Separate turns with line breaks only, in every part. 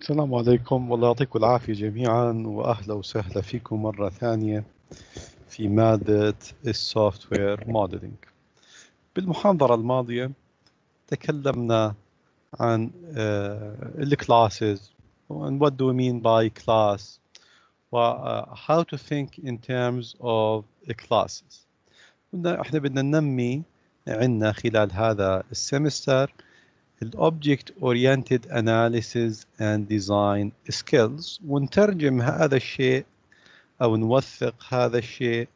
السلام عليكم والله يعطيكم العافية جميعا وأهلا وسهلا فيكم مرة ثانية في مادة السوفت وير موديلينج بالمحاضرة الماضية تكلمنا عن آه، الكلاسز and what do we mean by class و آه، how to think in terms of classes قلنا احنا بدنا ننمي عندنا خلال هذا السمستر الأوبجكت-oriented analysis and design skills ونترجم هذا الشيء أو نوثق هذا الشيء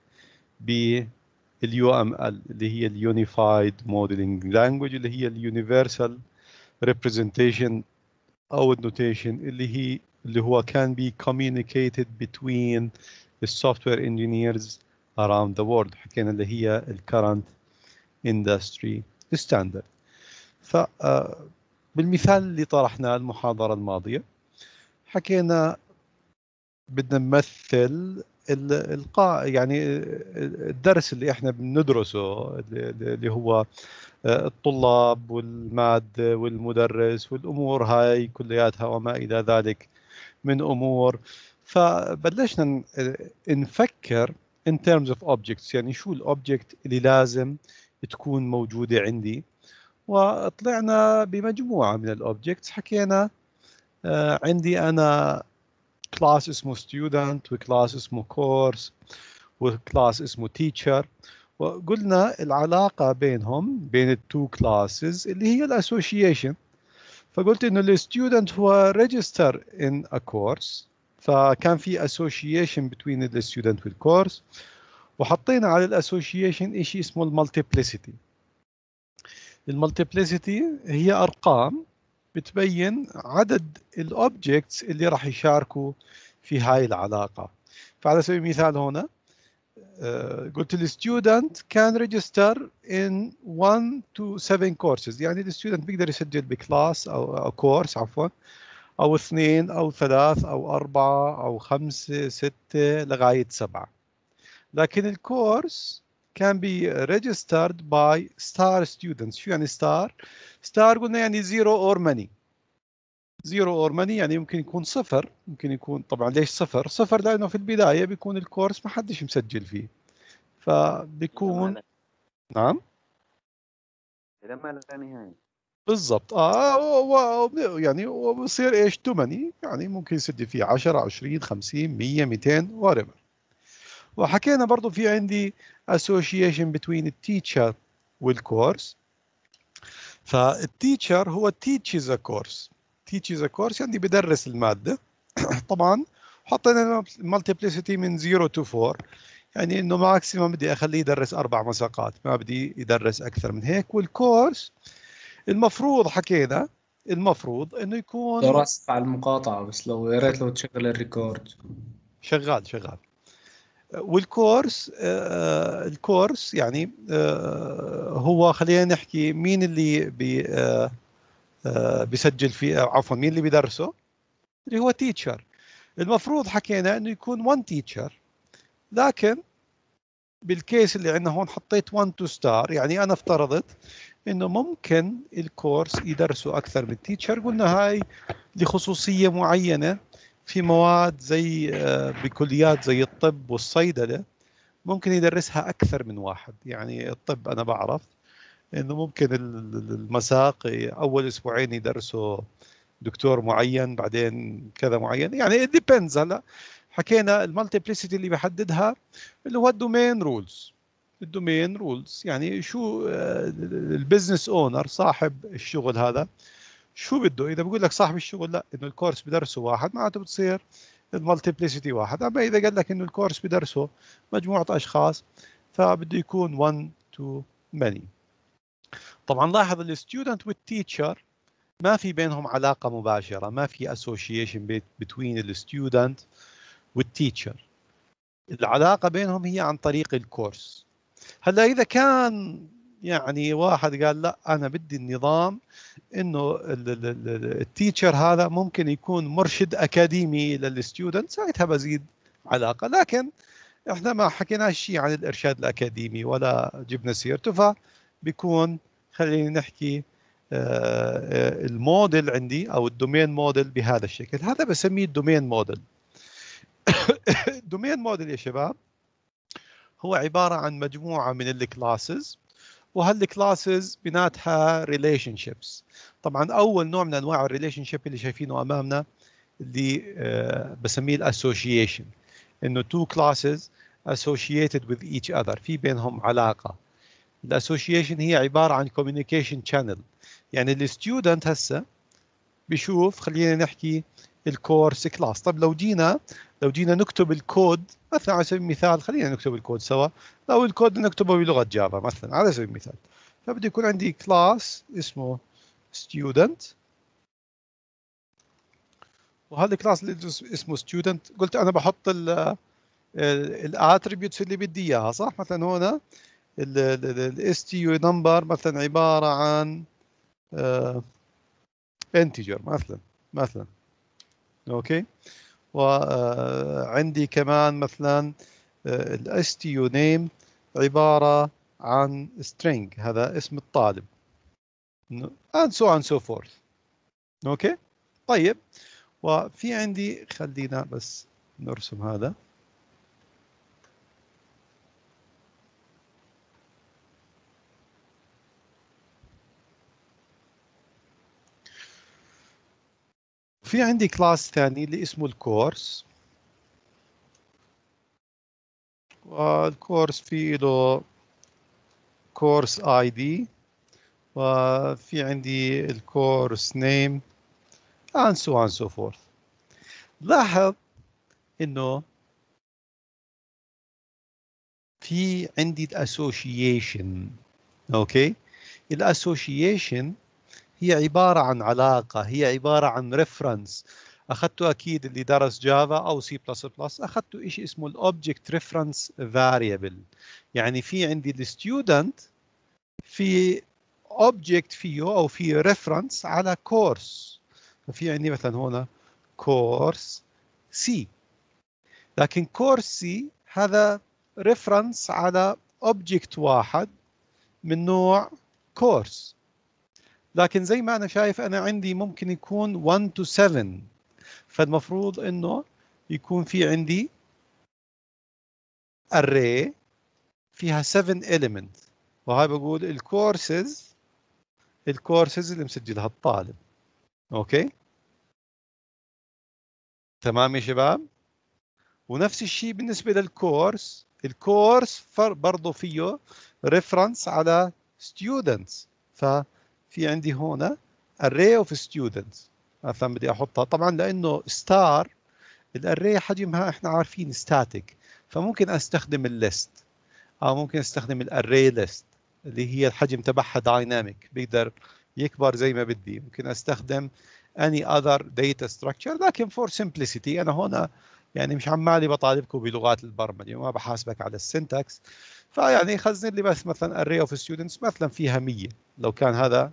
باليو ام ال اللي هي اليونيفايد موديلنج لانجوج اللي هي اليونيفرسال ريبريزنتيشن او النوتيشن اللي هي اللي هو can be communicated between the software engineers around the world حكينا اللي هي الكرنت industry standard فبالمثال آه، اللي طرحناه المحاضره الماضيه حكينا بدنا نمثل القاع يعني الدرس اللي احنا بندرسه اللي هو آه، الطلاب والماده والمدرس والامور هاي كلياتها وما الى ذلك من امور فبلشنا آه، نفكر in terms of objects يعني شو الاوبجكت اللي لازم تكون موجوده عندي وطلعنا بمجموعه من الاوبجكتس حكينا آه، عندي انا كلاس اسمه ستودنت وكلاس اسمه كورس وكلاس اسمه تيتشر وقلنا العلاقه بينهم بين التو كلاسز اللي هي الاسوشيشن فقلت انه الستودنت هو ريجستر ان ا كورس فكان في اسوشيشن بين الستودنت والكورس وحطينا على الاسوشيشن شيء اسمه المالتيبلسيتي المالتيبليسيتي هي ارقام بتبين عدد الاوبجكتس اللي راح يشاركوا في هاي العلاقه فعلى سبيل المثال هنا آه، قلت الستودنت كان ريجستر ان 1 تو 7 كورسز يعني الستودنت بيقدر يسجل بكلاس او كورس عفوا او اثنين او ثلاث او اربعه او خمسه سته لغايه سبعه لكن الكورس can be registered by star students شو يعني star star قلنا يعني zero or many zero or many يعني ممكن يكون صفر ممكن يكون طبعا ليش صفر صفر لانه في البدايه بيكون الكورس ما حدش مسجل فيه فبيكون نعم
ما لا نهايه
بالضبط اه و... و... يعني وبصير ايش تمني يعني ممكن يسجل فيه 10 20 50 100 200 وريفر وحكينا برضه في عندي association between the teacher والكورس فالتيتشر هو teaches a course teaches a course يعني بدرس المادة طبعا حطينا المالتيبليسيتي من 0 to 4 يعني انه ماكسيمم بدي اخليه يدرس اربع مساقات ما بدي يدرس اكثر من هيك والكورس المفروض حكينا المفروض انه يكون درست على المقاطعه بس لو يا ريت لو تشغل الريكورد شغال شغال والكورس آه، آه، الكورس يعني آه، هو خلينا نحكي مين اللي بي بيسجل فيه عفوا مين اللي بيدرسه اللي هو تيتشر المفروض حكينا انه يكون 1 تيتشر لكن بالكيس اللي عندنا هون حطيت 1 تو ستار يعني انا افترضت انه ممكن الكورس يدرسوا اكثر من تيتشر قلنا هاي لخصوصيه معينه في مواد زي آه، بكليات زي الطب والصيدله ممكن يدرسها اكثر من واحد يعني الطب انا بعرف انه ممكن المساق اول اسبوعين يدرسوا دكتور معين بعدين كذا معين يعني ديبندز هلا حكينا المالتيبلسيتي اللي بحددها اللي هو الدومين رولز الدومين رولز يعني شو آه، البزنس اونر صاحب الشغل هذا شو بده اذا بقول لك صاحب الشغل لا انه الكورس بدرسه واحد معناته بتصير المالتيبلسيتي واحد اما اذا قال لك انه الكورس بدرسه مجموعه اشخاص فبده يكون 1 تو ماني طبعا لاحظ الستودنت والتيتشر ما في بينهم علاقه مباشره ما في اسوشيشن بين الستودنت والتيتشر العلاقه بينهم هي عن طريق الكورس هلا اذا كان يعني واحد قال لا انا بدي النظام انه التيتشر هذا ممكن يكون مرشد اكاديمي للستودنت ساعتها بزيد علاقه لكن احنا ما حكينا شيء عن الارشاد الاكاديمي ولا جبنا سيرته فبيكون خلينا نحكي آه، آه، الموديل عندي او الدومين موديل بهذا الشكل هذا بسميه الدومين موديل الدومين موديل يا شباب هو عباره عن مجموعه من الكلاسز وهالكلاسز بيناتها ريليشن شيبس طبعا اول نوع من انواع الريليشن شيب اللي شايفينه امامنا اللي آه، بسميه الاسوشيشن انه تو كلاسز associated with each other في بينهم علاقه الاسوشيشن هي عباره عن كوميونيكيشن شانل يعني الستودنت هسه بشوف خلينا نحكي الكورس كلاس طب لو جينا لو جينا نكتب الكود مثلا على سبيل المثال خلينا نكتب الكود سوا لو الكود نكتبه بلغه جافا مثلا على سبيل المثال فبده يكون عندي كلاس اسمه student وهذا الكلاس اللي اسمه student قلت انا بحط الاتريبيوتس اللي بدي اياها صح مثلا هنا الاس تي يو نمبر مثلا عباره عن انتجر آه، مثلا مثلا اوكي وعندي كمان مثلا آه، ال STU name عباره عن string هذا اسم الطالب and so on so forth اوكي طيب وفي عندي خلينا بس نرسم هذا في عندي كلاس ثاني اللي اسمه الكورس والكورس في له كورس اي دي وفي عندي الكورس نيم and so on and so forth لاحظ انه في عندي الاسوشيشن اوكي الاسوشيشن هي عباره عن علاقه هي عباره عن ريفرنس اخذتوا اكيد اللي درس جافا او سي بلس بلس اخذتوا شيء اسمه الاوبجكت ريفرنس فاريبل يعني في عندي الستودنت في اوبجكت فيه او في ريفرنس على كورس ففي عندي مثلا هنا كورس سي لكن كورس سي هذا ريفرنس على اوبجكت واحد من نوع كورس لكن زي ما انا شايف انا عندي ممكن يكون 1 تو 7 فالمفروض انه يكون في عندي array فيها 7 element وهاي بقول الكورسز الكورسز اللي مسجلها الطالب اوكي تمام يا شباب ونفس الشيء بالنسبه للكورس الكورس برضه فيه ريفرنس على students ف في عندي هنا array of students مثلا بدي احطها طبعا لانه ستار الاري حجمها احنا عارفين static فممكن استخدم الليست او ممكن استخدم الاري ليست اللي هي الحجم تبعها دايناميك بيقدر يكبر زي ما بدي ممكن استخدم any other data structure لكن for simplicity انا هنا يعني مش عمالي بطالبكم بلغات البرمجه وما بحاسبك على السنتكس فيعني خزن لي بس مثلا array of students مثلا فيها 100 لو كان هذا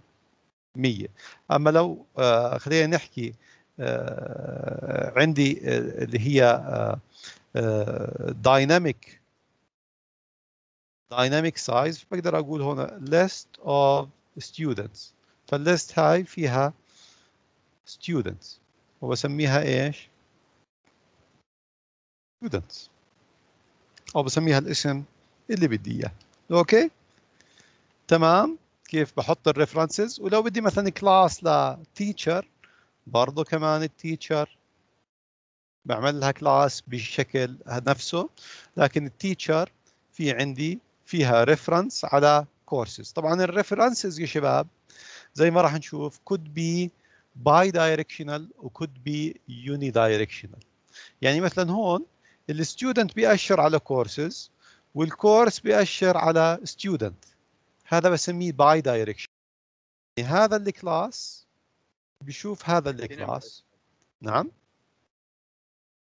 100 اما لو آه، خلينا نحكي آه، عندي آه، اللي هي دايناميك دايناميك سايز بقدر اقول هنا list of students فالليست هاي فيها students وبسميها ايش students او بسميها الاسم اللي بدي اياه اوكي تمام كيف بحط الريفرنسز ولو بدي مثلا كلاس لتيتشر برضه كمان التيتشر بعمل لها كلاس بشكل نفسه لكن التيتشر في عندي فيها ريفرنس على كورسز طبعا الريفرنسز يا شباب زي ما راح نشوف could be دايركشنال وكود بي يوني دايركشنال يعني مثلا هون الستودنت بيأشر على كورسز والكورس بيأشر على ستودنت هذا بسميه باي دايركشن يعني هذا الكلاس بيشوف هذا الكلاس نعم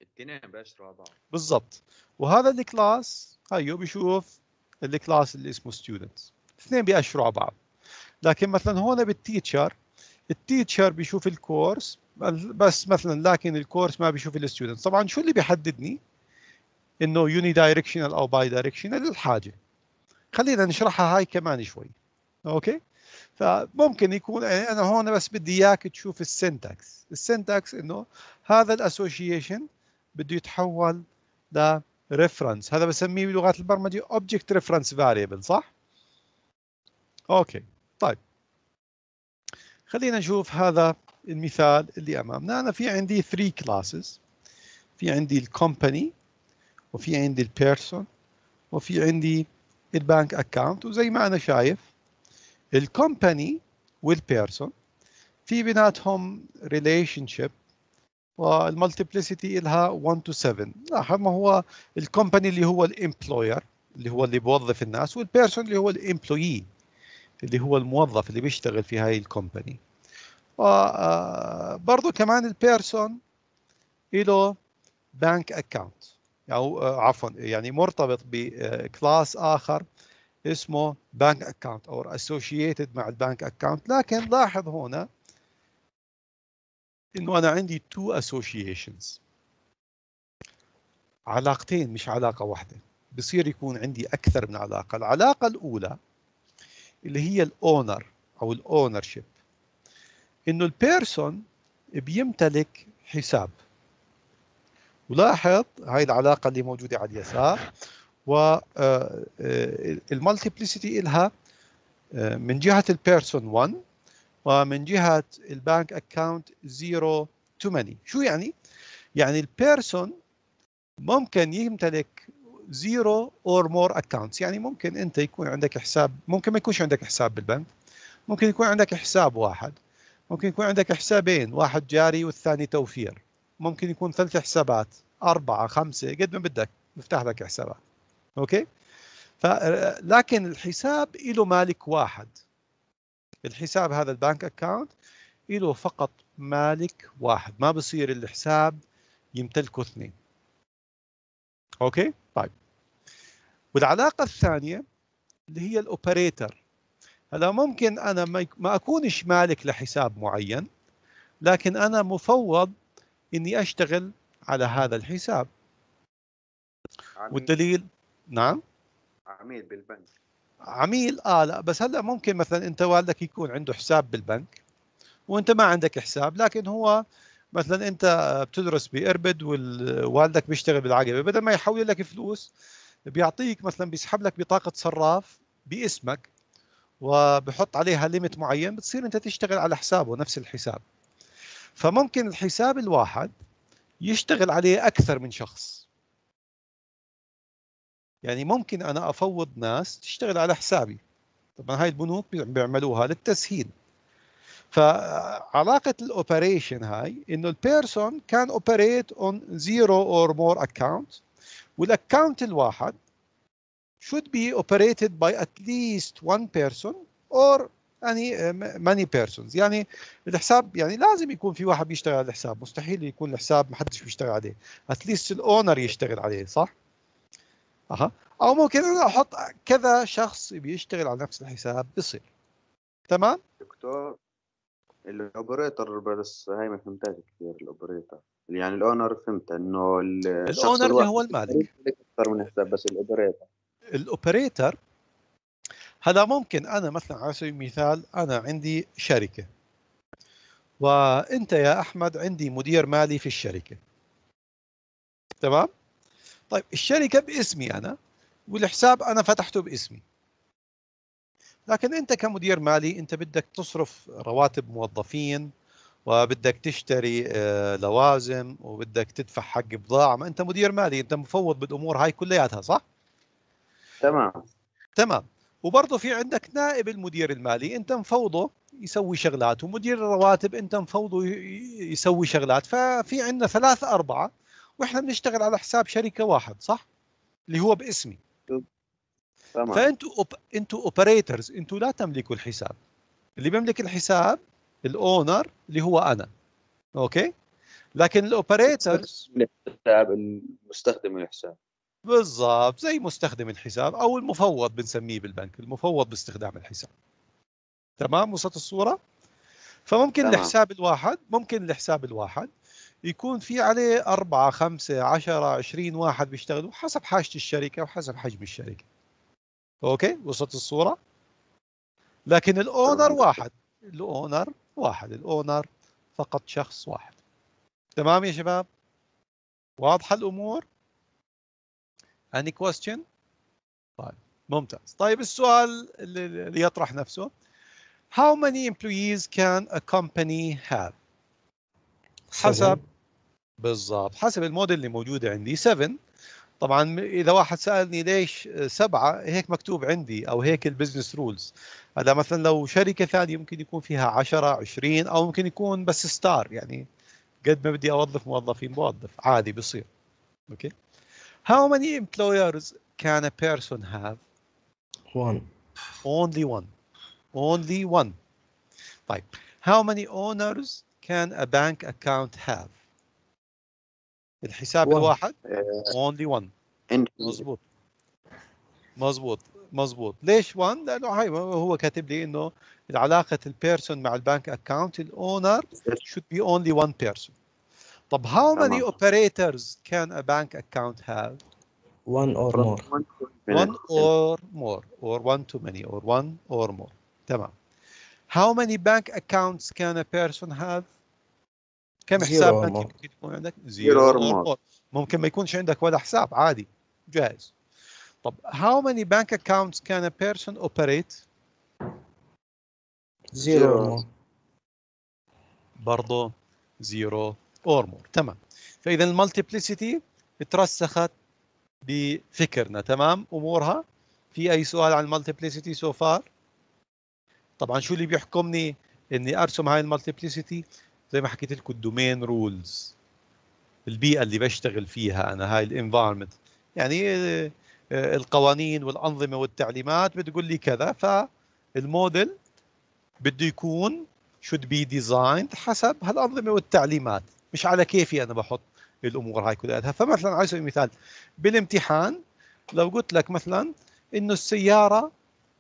الاثنين بيشتغلوا بعض
بالضبط وهذا الكلاس هيو بيشوف الكلاس اللي اسمه ستودنتس الاثنين بيأشروا على بعض لكن مثلا هون بالتيتشر التيتشر بيشوف الكورس بس مثلا لكن الكورس ما بيشوف الستودنتس طبعا شو اللي بيحددني انه يوني دايركشنال او باي دايركشنال الحاجه خلينا نشرحها هاي كمان شوي اوكي فممكن يكون يعني انا هون بس بدي اياك تشوف السنتكس السنتكس انه هذا الاسوشيشن بده يتحول لريفرنس هذا بسميه بلغات البرمجه اوبجكت ريفرنس فاريبل صح اوكي طيب خلينا نشوف هذا المثال اللي امامنا انا في عندي 3 كلاسز في عندي الكومباني وفي عندي البيرسون وفي عندي البنك اكاونت وزي ما انا شايف الكومباني والبيرسون في بيناتهم ريليشن شيب والمالتيبلسيتي لها 1 تو 7 لاحظ ما هو الكومباني اللي هو الامبلوير اللي هو اللي بوظف الناس والبيرسون اللي هو الامبلويي اللي هو الموظف اللي بيشتغل في هاي الكومباني وبرضه آه، كمان البيرسون له بنك اكاونت او آه، عفوا يعني مرتبط بكلاس آه، اخر اسمه بانك اكونت او اسوشيتد مع البانك اكونت لكن لاحظ هنا انه انا عندي تو اسوشيشنز علاقتين مش علاقه واحده بصير يكون عندي اكثر من علاقه العلاقه الاولى اللي هي الاونر او الاونر شيب انه البيرسون بيمتلك حساب ولاحظ هاي العلاقه اللي موجوده على اليسار والمالتيبليسيتي آه، آه، الها آه، من جهه البيرسون 1 ومن جهه البنك اكاونت 0 تو ماني شو يعني يعني البيرسون ممكن يمتلك زيرو اور مور اكونتس يعني ممكن انت يكون عندك حساب ممكن ما يكونش عندك حساب بالبنك ممكن يكون عندك حساب واحد ممكن يكون عندك حسابين واحد جاري والثاني توفير ممكن يكون ثلاث حسابات أربعة خمسة قد ما بدك نفتح لك حسابات أوكي ف... لكن الحساب له مالك واحد الحساب هذا البنك أكاونت له فقط مالك واحد ما بصير الحساب يمتلكه اثنين أوكي طيب والعلاقة الثانية اللي هي الأوبريتر هلا ممكن أنا ما أكونش مالك لحساب معين لكن أنا مفوض اني اشتغل على هذا الحساب عميل. والدليل نعم
عميل بالبنك
عميل اه لا بس هلا ممكن مثلا انت والدك يكون عنده حساب بالبنك وانت ما عندك حساب لكن هو مثلا انت بتدرس باربد والوالدك بيشتغل بالعقبه بدل ما يحول لك فلوس بيعطيك مثلا بيسحب لك بطاقه صراف باسمك وبحط عليها ليمت معين بتصير انت تشتغل على حسابه نفس الحساب فممكن الحساب الواحد يشتغل عليه اكثر من شخص يعني ممكن انا افوض ناس تشتغل على حسابي طبعا هاي البنوك بيعملوها للتسهيل فعلاقه الاوبريشن هاي انه البيرسون كان اوبريت اون زيرو اور مور اكونت والأكاونت الواحد should be operated by at least one person or يعني آه، ماني بيرسونز يعني الحساب يعني لازم يكون في واحد بيشتغل على الحساب مستحيل يكون الحساب ما حدش بيشتغل عليه اتليست الاونر يشتغل عليه صح اها او ممكن انا احط كذا شخص بيشتغل على نفس الحساب بصير تمام
دكتور الاوبريتور بس هاي ما فهمتها كثير الاوبريتور يعني الاونر فهمت انه الاونر اللي هو المالك اكثر من حساب بس الاوبريتور الاوبريتر
هلا ممكن انا مثلا على سبيل المثال انا عندي شركه وانت يا احمد عندي مدير مالي في الشركه تمام طيب الشركه باسمي انا والحساب انا فتحته باسمي لكن انت كمدير مالي انت بدك تصرف رواتب موظفين وبدك تشتري آه، لوازم وبدك تدفع حق بضاعه ما انت مدير مالي انت مفوض بالامور هاي كلياتها صح تمام تمام وبرضه في عندك نائب المدير المالي انت مفوضه يسوي شغلات ومدير الرواتب انت مفوضه يسوي شغلات ففي عندنا ثلاث أربعة واحنا بنشتغل على حساب شركة واحد صح؟ اللي هو باسمي تمام فانتوا أوب... انتوا اوبريترز انتوا لا تملكوا الحساب اللي بيملك الحساب الاونر اللي هو انا اوكي لكن الاوبريترز الحساب المستخدم الحساب بالضبط زي مستخدم الحساب او المفوض بنسميه بالبنك المفوض باستخدام الحساب تمام وصلت الصوره فممكن تمام. الحساب الواحد ممكن الحساب الواحد يكون في عليه أربعة خمسة عشرة عشرين واحد بيشتغلوا حسب حاجة الشركة وحسب حجم الشركة أوكي وصلت الصورة لكن الأونر واحد الأونر واحد الأونر فقط شخص واحد تمام يا شباب واضحة الأمور any question طيب ممتاز طيب السؤال اللي يطرح نفسه how many employees can a company have حسب بالضبط حسب الموديل اللي موجود عندي 7 طبعا اذا واحد سالني ليش سبعه هيك مكتوب عندي او هيك البزنس رولز هذا مثلا لو شركه ثانيه ممكن يكون فيها 10 20 او ممكن يكون بس ستار يعني قد ما بدي اوظف موظفين بوظف عادي بصير اوكي How many employers can a person have? One. Only one. Only one. Five. How many owners can a bank account have? الحساب one. الواحد uh, only one. مظبوط. مظبوط مظبوط ليش وان لانه هاي هو كاتب لي انه علاقه البيرسون مع البنك اكاونت الاونر should be only one person طب how many operators can a bank account have?
One or more. One
or more or one too many or one or more. تمام. How many bank accounts can a person have? كم حساب بنكي ممكن يكون عندك؟
Zero or more.
ممكن ما يكونش عندك ولا حساب عادي جاهز. طب how many bank accounts can a person operate؟ Zero. or more. برضه zero اور مور تمام فاذا المالتيبلسيتي اترسخت بفكرنا تمام امورها في اي سؤال عن المالتيبلسيتي سو فار طبعا شو اللي بيحكمني اني ارسم هاي المالتيبلسيتي زي ما حكيت لكم الدومين رولز البيئه اللي بشتغل فيها انا هاي الانفايرمنت يعني آه، القوانين والانظمه والتعليمات بتقول لي كذا فالموديل بده يكون should be designed حسب هالانظمه والتعليمات مش على كيفي انا بحط الامور هاي كلها فمثلا على سبيل المثال بالامتحان لو قلت لك مثلا انه السياره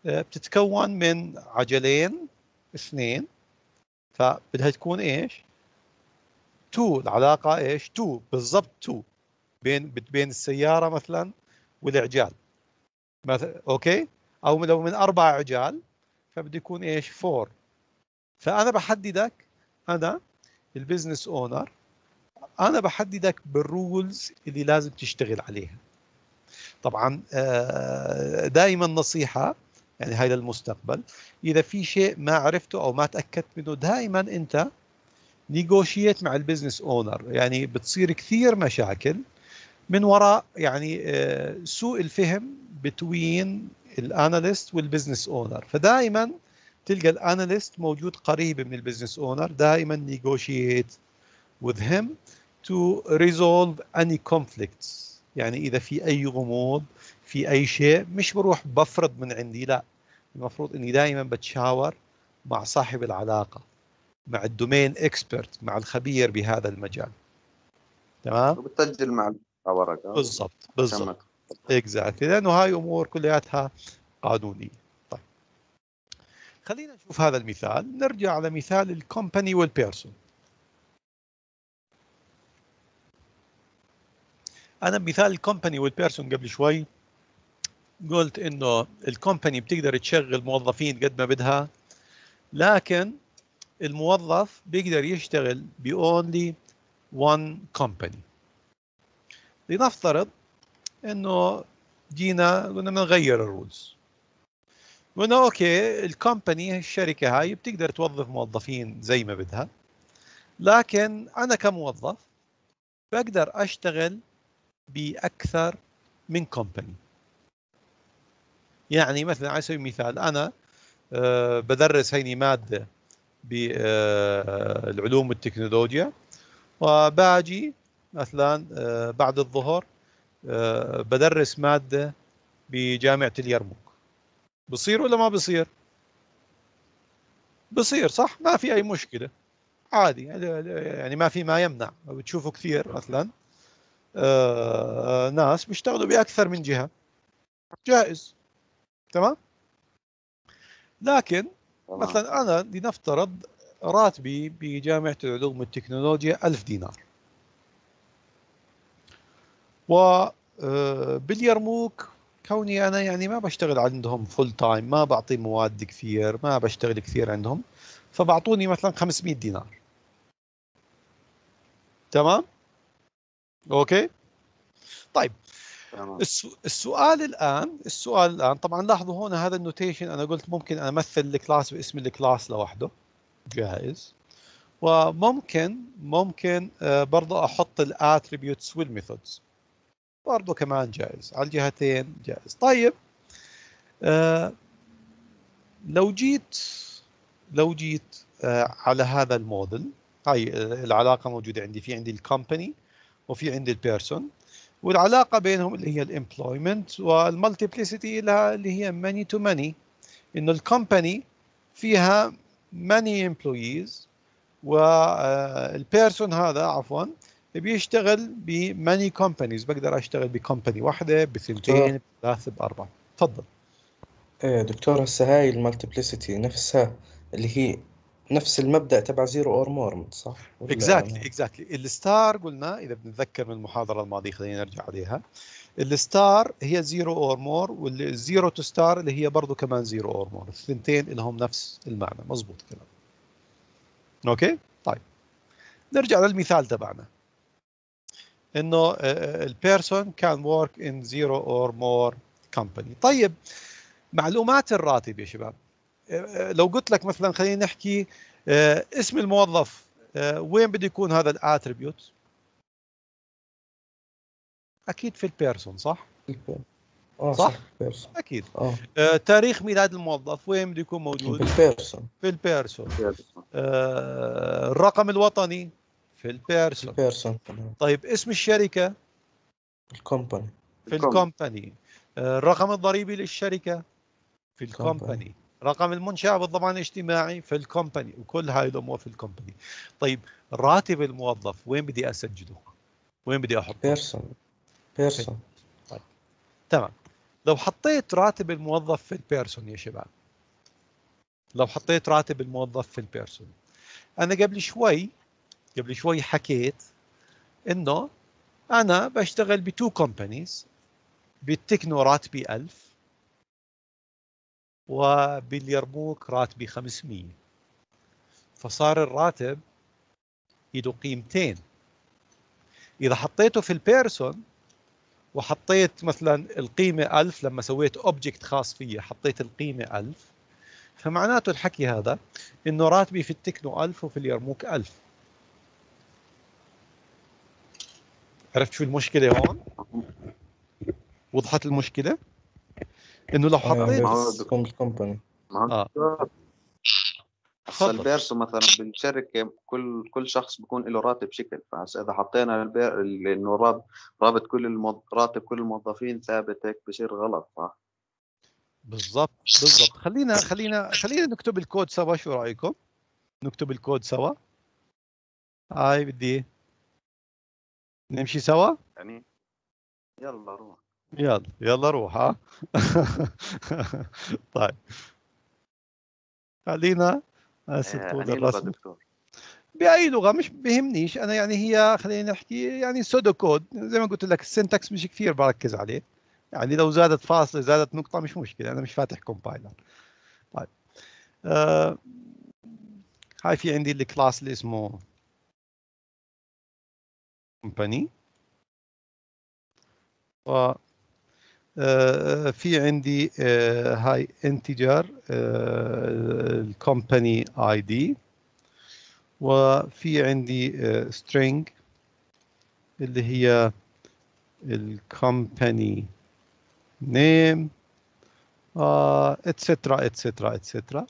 آه، بتتكون من عجلين اثنين فبدها تكون ايش؟ تو العلاقه ايش؟ تو بالضبط تو بين بين السياره مثلا والعجال مثلا اوكي؟ او لو من اربع عجال فبده يكون ايش؟ فور فانا بحددك انا البزنس اونر انا بحددك بالرولز اللي لازم تشتغل عليها طبعا آه، دائما نصيحه يعني هاي للمستقبل اذا في شيء ما عرفته او ما تاكدت منه دائما انت نيغوشيت مع البزنس اونر يعني بتصير كثير مشاكل من وراء يعني آه، سوء الفهم بتوين الاناليست والبزنس اونر فدائما تلقى الاناليست موجود قريب من البزنس اونر دائما نيغوشيت with him to resolve any conflicts يعني اذا في اي غموض في اي شيء مش بروح بفرض من عندي لا المفروض اني دائما بتشاور مع صاحب العلاقه مع الدومين اكسبرت مع الخبير بهذا المجال
تمام وبتسجل مع ورقه آه. بالضبط بالضبط
اكزاكتلي لانه هاي امور كلياتها قانونيه طيب خلينا نشوف هذا المثال نرجع على مثال الكومباني والبيرسون انا بمثال الكومباني والبيرسون قبل شوي قلت انه الكومباني بتقدر تشغل موظفين قد ما بدها لكن الموظف بيقدر يشتغل باونلي وان كومباني لنفترض انه جينا قلنا بنغير الرولز قلنا اوكي الكومباني الشركه هاي بتقدر توظف موظفين زي ما بدها لكن انا كموظف بقدر اشتغل باكثر من كومباني يعني مثلا على سبيل المثال انا آه، بدرس هيني ماده بالعلوم آه، والتكنولوجيا وباجي مثلا آه، بعد الظهر بدرس ماده بجامعه اليرموك بصير ولا ما بصير؟ بصير صح ما في اي مشكله عادي يعني ما في ما يمنع بتشوفه كثير مثلا آه، آه، ناس بيشتغلوا باكثر من جهه جائز تمام لكن مثلا انا لنفترض راتبي بجامعه العلوم والتكنولوجيا ألف دينار و آه، باليرموك كوني انا يعني ما بشتغل عندهم فول تايم ما بعطي مواد كثير ما بشتغل كثير عندهم فبعطوني مثلا 500 دينار تمام اوكي طيب السؤال الان السؤال الان طبعا لاحظوا هون هذا النوتيشن انا قلت ممكن انا امثل الكلاس باسم الكلاس لوحده جاهز وممكن ممكن آه، برضه احط الاتريبيوتس والميثودز برضه كمان جائز على الجهتين جائز طيب آه، لو جيت لو جيت آه، على هذا الموديل هاي العلاقه موجوده عندي في عندي الكومباني وفي عندي البيرسون والعلاقه بينهم اللي هي الامبلويمنت والمالتيبليسيتي لها اللي هي ماني تو ماني انه الكومباني فيها ماني امبلويز والبيرسون هذا عفوا بيشتغل بماني كومبانيز بقدر اشتغل بكومباني واحده بثنتين بثلاثه باربعه تفضل إيه، دكتور هسه
هاي المالتيبليسيتي نفسها اللي هي نفس المبدا تبع زيرو اور مور صح؟ اكزاكتلي
اكزاكتلي الستار قلنا اذا بنتذكر من المحاضره الماضيه خلينا نرجع عليها الستار هي زيرو اور مور والزيرو تو ستار اللي هي برضه كمان زيرو اور مور الثنتين لهم نفس المعنى مزبوط كلام اوكي طيب نرجع للمثال تبعنا انه البيرسون كان ورك ان زيرو اور مور كمباني طيب معلومات الراتب يا شباب آه، لو قلت لك مثلا خلينا نحكي آه، اسم الموظف آه، وين بده يكون هذا الاتريبيوت اكيد في البيرسون صح آه صح, صح اكيد آه. تاريخ ميلاد الموظف وين بده يكون موجود في البيرسون في البيرسون الرقم الوطني في البيرسون البيرسون طيب اسم الشركه الكومباني في الكومباني الرقم الضريبي للشركه في الكومباني رقم المنشاه والضمان الاجتماعي في الكومباني وكل هاي الامور في الكومباني طيب راتب الموظف وين بدي اسجله وين بدي احطه بيرسون بيرسون طيب تمام لو حطيت راتب الموظف في البيرسون يا شباب لو حطيت راتب الموظف في البيرسون انا قبل شوي قبل شوي حكيت انه انا بشتغل بتو كومبانيز بالتكنو راتبي 1000 وباليرموك راتبي 500 فصار الراتب يدو قيمتين اذا حطيته في البيرسون وحطيت مثلا القيمه 1000 لما سويت اوبجكت خاص فيا حطيت القيمه 1000 فمعناته الحكي هذا انه راتبي في التكنو 1000 وفي اليرموك 1000 عرفت شو المشكله هون وضحت المشكله انه لو آه، حطيت كومباني
آه. البيرسو مثلا بالشركه كل كل شخص بيكون له راتب شكل إذا حطينا البير انه راب رابط كل المض... راتب كل الموظفين ثابت هيك بصير غلط صح
بالضبط بالضبط خلينا خلينا خلينا نكتب الكود سوا شو رايكم نكتب الكود سوا هاي بدي نمشي سوا
يعني يلا روح
يلا يلا روح ها طيب خلينا
السلطون الرسم آه،
باي لغه مش بيهمنيش انا يعني هي خلينا نحكي يعني سودو كود زي ما قلت لك السنتكس مش كثير بركز عليه يعني لو زادت فاصله زادت نقطه مش مشكله انا مش فاتح كومبايلر طيب آه هاي في عندي الكلاس اللي اسمه كومباني و آه، في عندي آه، هاي انتجر آه، الكومباني اي دي وفي عندي string اللي هي الكومباني نيم اتسترا اتسترا اتسترا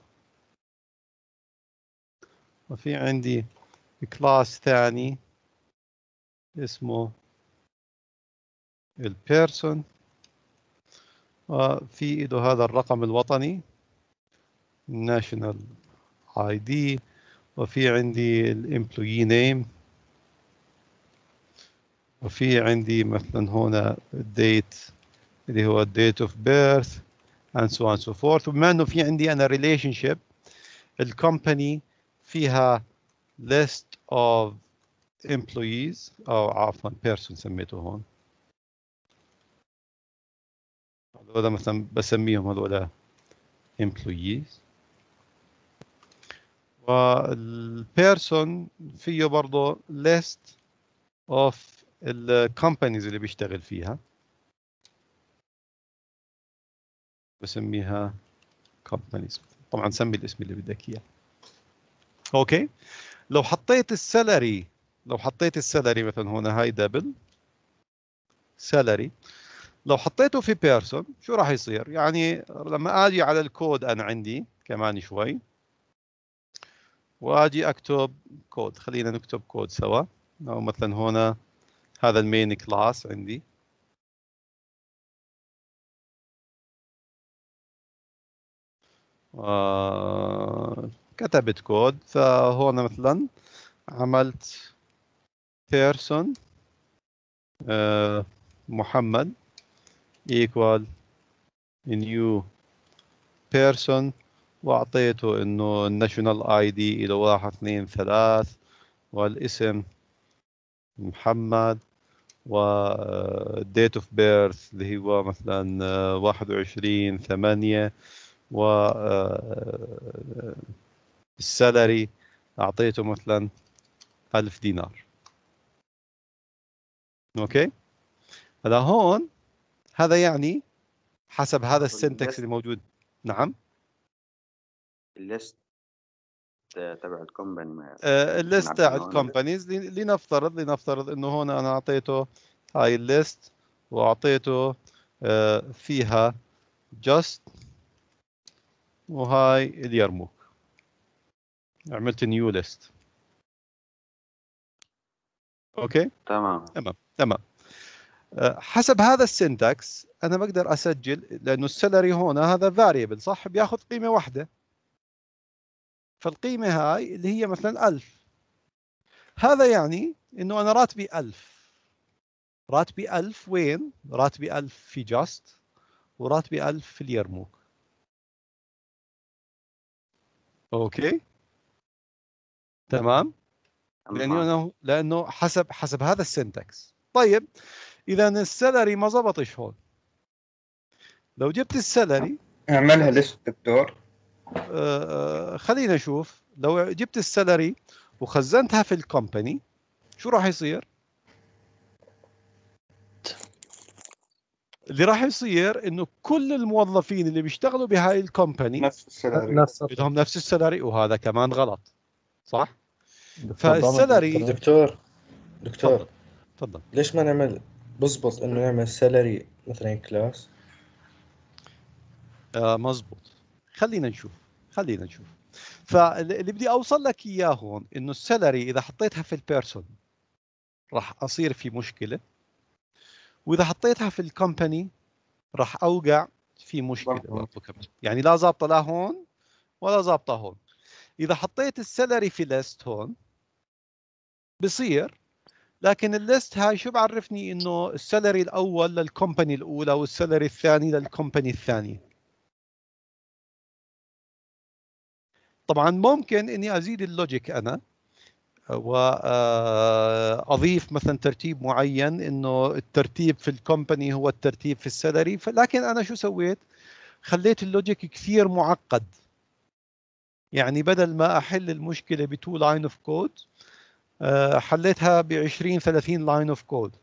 وفي عندي كلاس ثاني اسمه البيرسون في ايده هذا الرقم الوطني ناشونال اي دي وفي عندي الامبلوي نيم وفي عندي مثلا هنا الديت اللي هو الديت اوف بيرث and so on and so forth وبما انه في عندي انا ريليشن شيب الكومباني فيها list of employees او عفوا Person سميته هون هذول مثلا بسميهم هذول employees والبيرسون فيه برضه list of الكومبانيز اللي بيشتغل فيها بسميها companies طبعا سمي الاسم اللي بدك اياه اوكي لو حطيت السالري لو حطيت السالري مثلا هنا هاي دبل سالري لو حطيته في بيرسون شو راح يصير يعني لما اجي على الكود انا عندي كمان شوي واجي اكتب كود خلينا نكتب كود سوا او مثلا هنا هذا المين كلاس عندي آه، كتبت كود فهنا مثلا عملت بيرسون آه، محمد equal new person واعطيته انه الناشونال اي دي له واحد اثنين ثلاث والاسم محمد و date of birth اللي هو مثلا آه، واحد وعشرين ثمانية و السالري آه، آه، اعطيته مثلا 1000 دينار اوكي هلا هون هذا يعني حسب هذا السنتكس اللي موجود نعم
الليست تبع الكومباني
الليست تبع الكومبانيز لنفترض لنفترض انه هون انا اعطيته هاي الليست واعطيته آه، فيها جاست وهاي اليرموك عملت نيو ليست
اوكي تمام
تمام تمام حسب هذا السنتكس انا بقدر اسجل لانه السالري هون هذا فاريبل صح بياخذ قيمه واحده فالقيمه هاي اللي هي مثلا 1000 هذا يعني انه انا راتبي 1000 راتبي 1000 وين راتبي 1000 في جاست وراتبي 1000 في اليرموك اوكي تمام لانه لانه حسب حسب هذا السنتكس طيب اذا السالري ما زبطش هون لو جبت السالري
اعملها آه، ليست دكتور
آه، آه، خلينا نشوف لو جبت السالري وخزنتها في الكومباني شو راح يصير؟ اللي راح يصير انه كل الموظفين اللي بيشتغلوا بهاي الكومباني نفس السالري بدهم نفس السالري وهذا كمان غلط صح؟ فالسالري دكتور دكتور تفضل ليش ما نعمل بزبط انه يعمل سالري مثلا كلاس آه مزبوط خلينا نشوف خلينا نشوف فاللي بدي اوصل لك اياه هون انه السالري اذا حطيتها في البيرسون راح اصير في مشكله واذا حطيتها في الكومباني راح اوقع في مشكله برضه كمان يعني لا ظابطه لا هون ولا ظابطه هون اذا حطيت السالري في ليست هون بصير لكن الليست هاي شو بعرفني انه السالري الاول للكومباني الاولى والسالري الثاني للكومباني الثانيه طبعا ممكن اني ازيد اللوجيك انا واضيف آه، مثلا ترتيب معين انه الترتيب في الكومباني هو الترتيب في السالري لكن انا شو سويت خليت اللوجيك كثير معقد يعني بدل ما احل المشكله بتو لاين اوف كود آه، حليتها ب 20 30 لاين اوف كود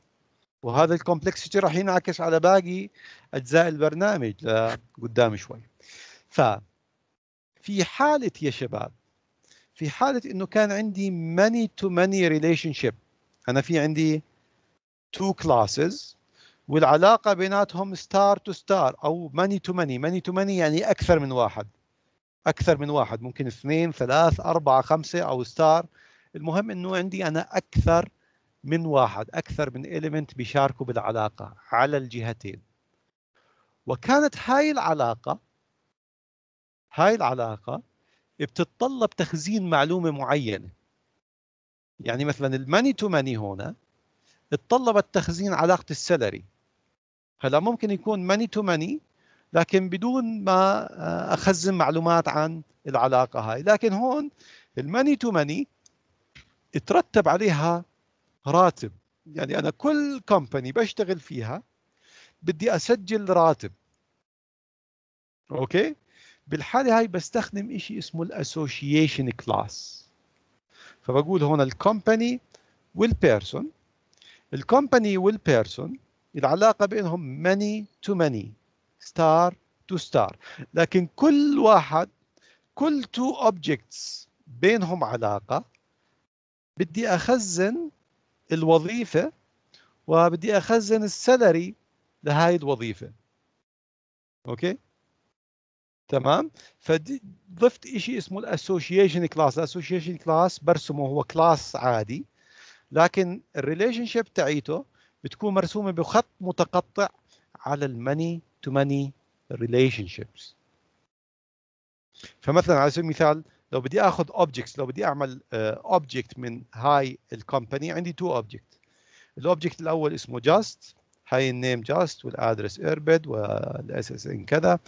وهذا الكومبلكسيتي راح ينعكس على باقي اجزاء البرنامج لقدام آه، شوي ف في حاله يا شباب في حاله انه كان عندي ماني تو ماني ريليشن شيب انا في عندي تو كلاسز والعلاقه بيناتهم ستار تو ستار او ماني تو ماني ماني تو ماني يعني اكثر من واحد اكثر من واحد ممكن اثنين ثلاث اربعه خمسه او ستار المهم انه عندي انا اكثر من واحد اكثر من اليمنت بيشاركوا بالعلاقه على الجهتين وكانت هاي العلاقه هاي العلاقه بتتطلب تخزين معلومه معينه يعني مثلا الماني تو ماني هنا اتطلبت تخزين علاقه السلري هلا ممكن يكون ماني تو ماني لكن بدون ما آه، اخزن معلومات عن العلاقه هاي لكن هون الماني تو ماني اترتب عليها راتب يعني انا كل كومباني بشتغل فيها بدي اسجل راتب اوكي بالحاله هاي بستخدم شيء اسمه الاسوشيشن كلاس فبقول هون الكومباني والبيرسون الكومباني والبيرسون العلاقه بينهم ماني تو ماني ستار تو ستار لكن كل واحد كل تو اوبجكتس بينهم علاقه بدي اخزن الوظيفه وبدي اخزن السالري لهاي الوظيفه اوكي تمام فضفت شيء اسمه الاسوشيشن كلاس الاسوشيشن كلاس برسمه هو كلاس عادي لكن الريليشن شيب تاعيته بتكون مرسومه بخط متقطع على الماني تو ماني ريليشن شيبس فمثلا على سبيل المثال لو بدي اخذ اوبجكتس لو بدي اعمل اوبجكت آه، من هاي الكومباني عندي تو اوبجكت الاوبجكت الاول اسمه جاست هاي النيم جاست والادرس ايربد والاس اس ان كذا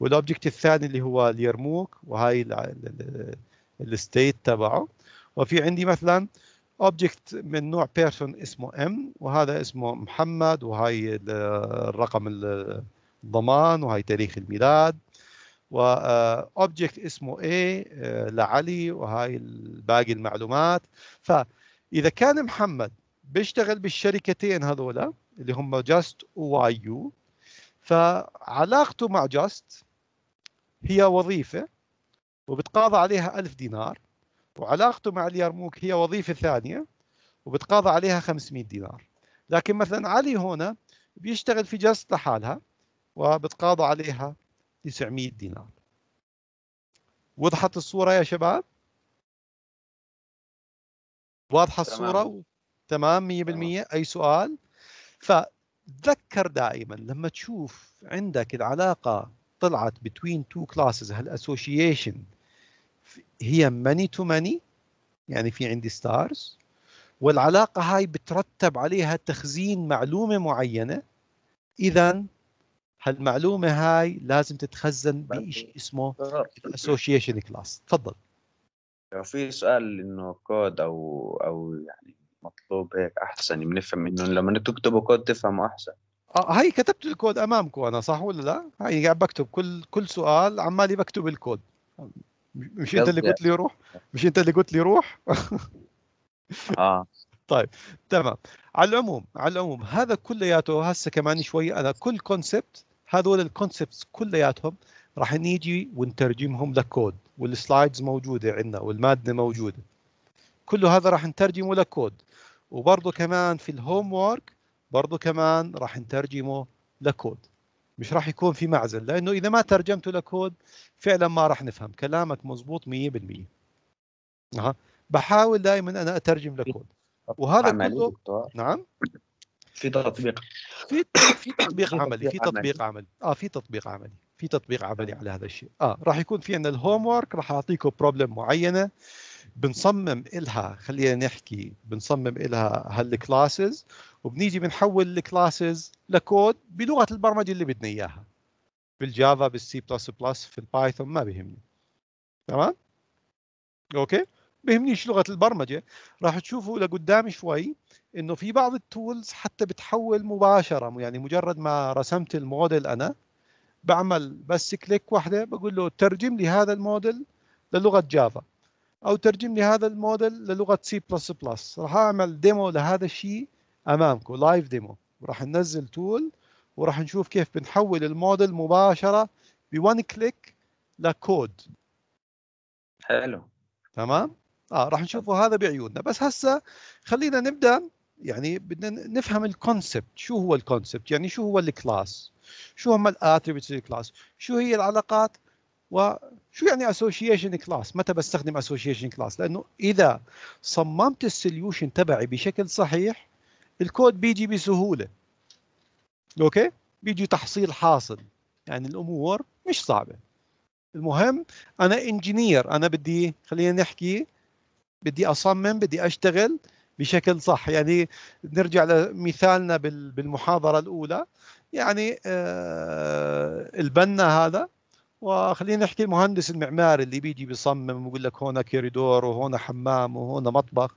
والاوبجكت الثاني اللي هو اليرموك وهاي الستيت تبعه وفي عندي مثلا اوبجكت من نوع بيرسون اسمه ام وهذا اسمه محمد وهاي الرقم الضمان وهاي تاريخ الميلاد واوبجكت آه، اسمه A آه، لعلي وهاي باقي المعلومات فاذا كان محمد بيشتغل بالشركتين هذولا اللي هم جاست وواي يو فعلاقته مع جاست هي وظيفه وبتقاضى عليها ألف دينار وعلاقته مع اليرموك هي وظيفه ثانيه وبتقاضى عليها 500 دينار لكن مثلا علي هنا بيشتغل في جاست لحالها وبتقاضى عليها 900 دينار وضحت الصورة يا شباب واضحة تمام. الصورة تمام 100% تمام. أي سؤال فتذكر دائما لما تشوف عندك العلاقة طلعت between two classes هالاسوشيشن هي ماني تو ماني يعني في عندي ستارز والعلاقة هاي بترتب عليها تخزين معلومة معينة إذا هالمعلومه هاي لازم تتخزن بشيء اسمه الاسوشيشن آه. كلاس تفضل
لو في سؤال انه كود او او يعني مطلوب هيك احسن بنفهم انه لما تكتبوا كود تفهموا احسن
اه هاي كتبت الكود امامكم انا صح ولا لا؟ هاي يعني قاعد بكتب كل كل سؤال عمالي بكتب الكود مش انت اللي قلت لي روح مش انت اللي قلت لي روح اه طيب تمام على العموم على العموم هذا كلياته هسه كمان شوي انا كل كونسبت هذول الكونسبتس كلياتهم راح نيجي ونترجمهم لكود والسلايدز موجوده عندنا والماده موجوده كل هذا راح نترجمه لكود وبرضه كمان في الهوم وورك برضه كمان راح نترجمه لكود مش راح يكون في معزل لانه اذا ما ترجمته لكود فعلا ما راح نفهم كلامك مظبوط 100% اها بحاول دائما انا اترجم لكود وهذا كله
نعم في تطبيق
في في تطبيق عملي في تطبيق عملي اه في تطبيق عملي في تطبيق عملي آه. على هذا الشيء اه راح يكون في عندنا الهوم وورك راح اعطيكم بروبلم معينه بنصمم إلها خلينا نحكي بنصمم إلها هالكلاسز وبنيجي بنحول الكلاسز لكود بلغه البرمجه اللي بدنا اياها بالجافا بالسي بلس بلس في البايثون ما بيهمني تمام اوكي بهمنيش لغه البرمجه راح تشوفوا لقدام شوي انه في بعض التولز حتى بتحول مباشره يعني مجرد ما رسمت الموديل انا بعمل بس كليك واحده بقول له ترجم لي هذا الموديل للغه جافا او ترجم لي هذا الموديل للغه سي بلس بلس راح اعمل ديمو لهذا الشيء امامكم لايف ديمو وراح ننزل تول وراح نشوف كيف بنحول الموديل مباشره بون كليك لكود حلو تمام اه راح نعم. نشوفه هذا بعيوننا بس هسه خلينا نبدا يعني بدنا نفهم الكونسبت شو هو الكونسبت يعني شو هو الكلاس شو هم الاتريبيوتس الكلاس شو هي العلاقات وشو يعني اسوشيشن كلاس متى بستخدم اسوشيشن كلاس لانه اذا صممت السوليوشن تبعي بشكل صحيح الكود بيجي بسهوله اوكي بيجي تحصيل حاصل يعني الامور مش صعبه المهم انا انجينير انا بدي خلينا نحكي بدي اصمم بدي اشتغل بشكل صح يعني نرجع لمثالنا بالمحاضره الاولى يعني آه، البنا هذا وخلينا نحكي المهندس المعماري اللي بيجي بيصمم ويقول لك هون كوريدور وهون حمام وهون مطبخ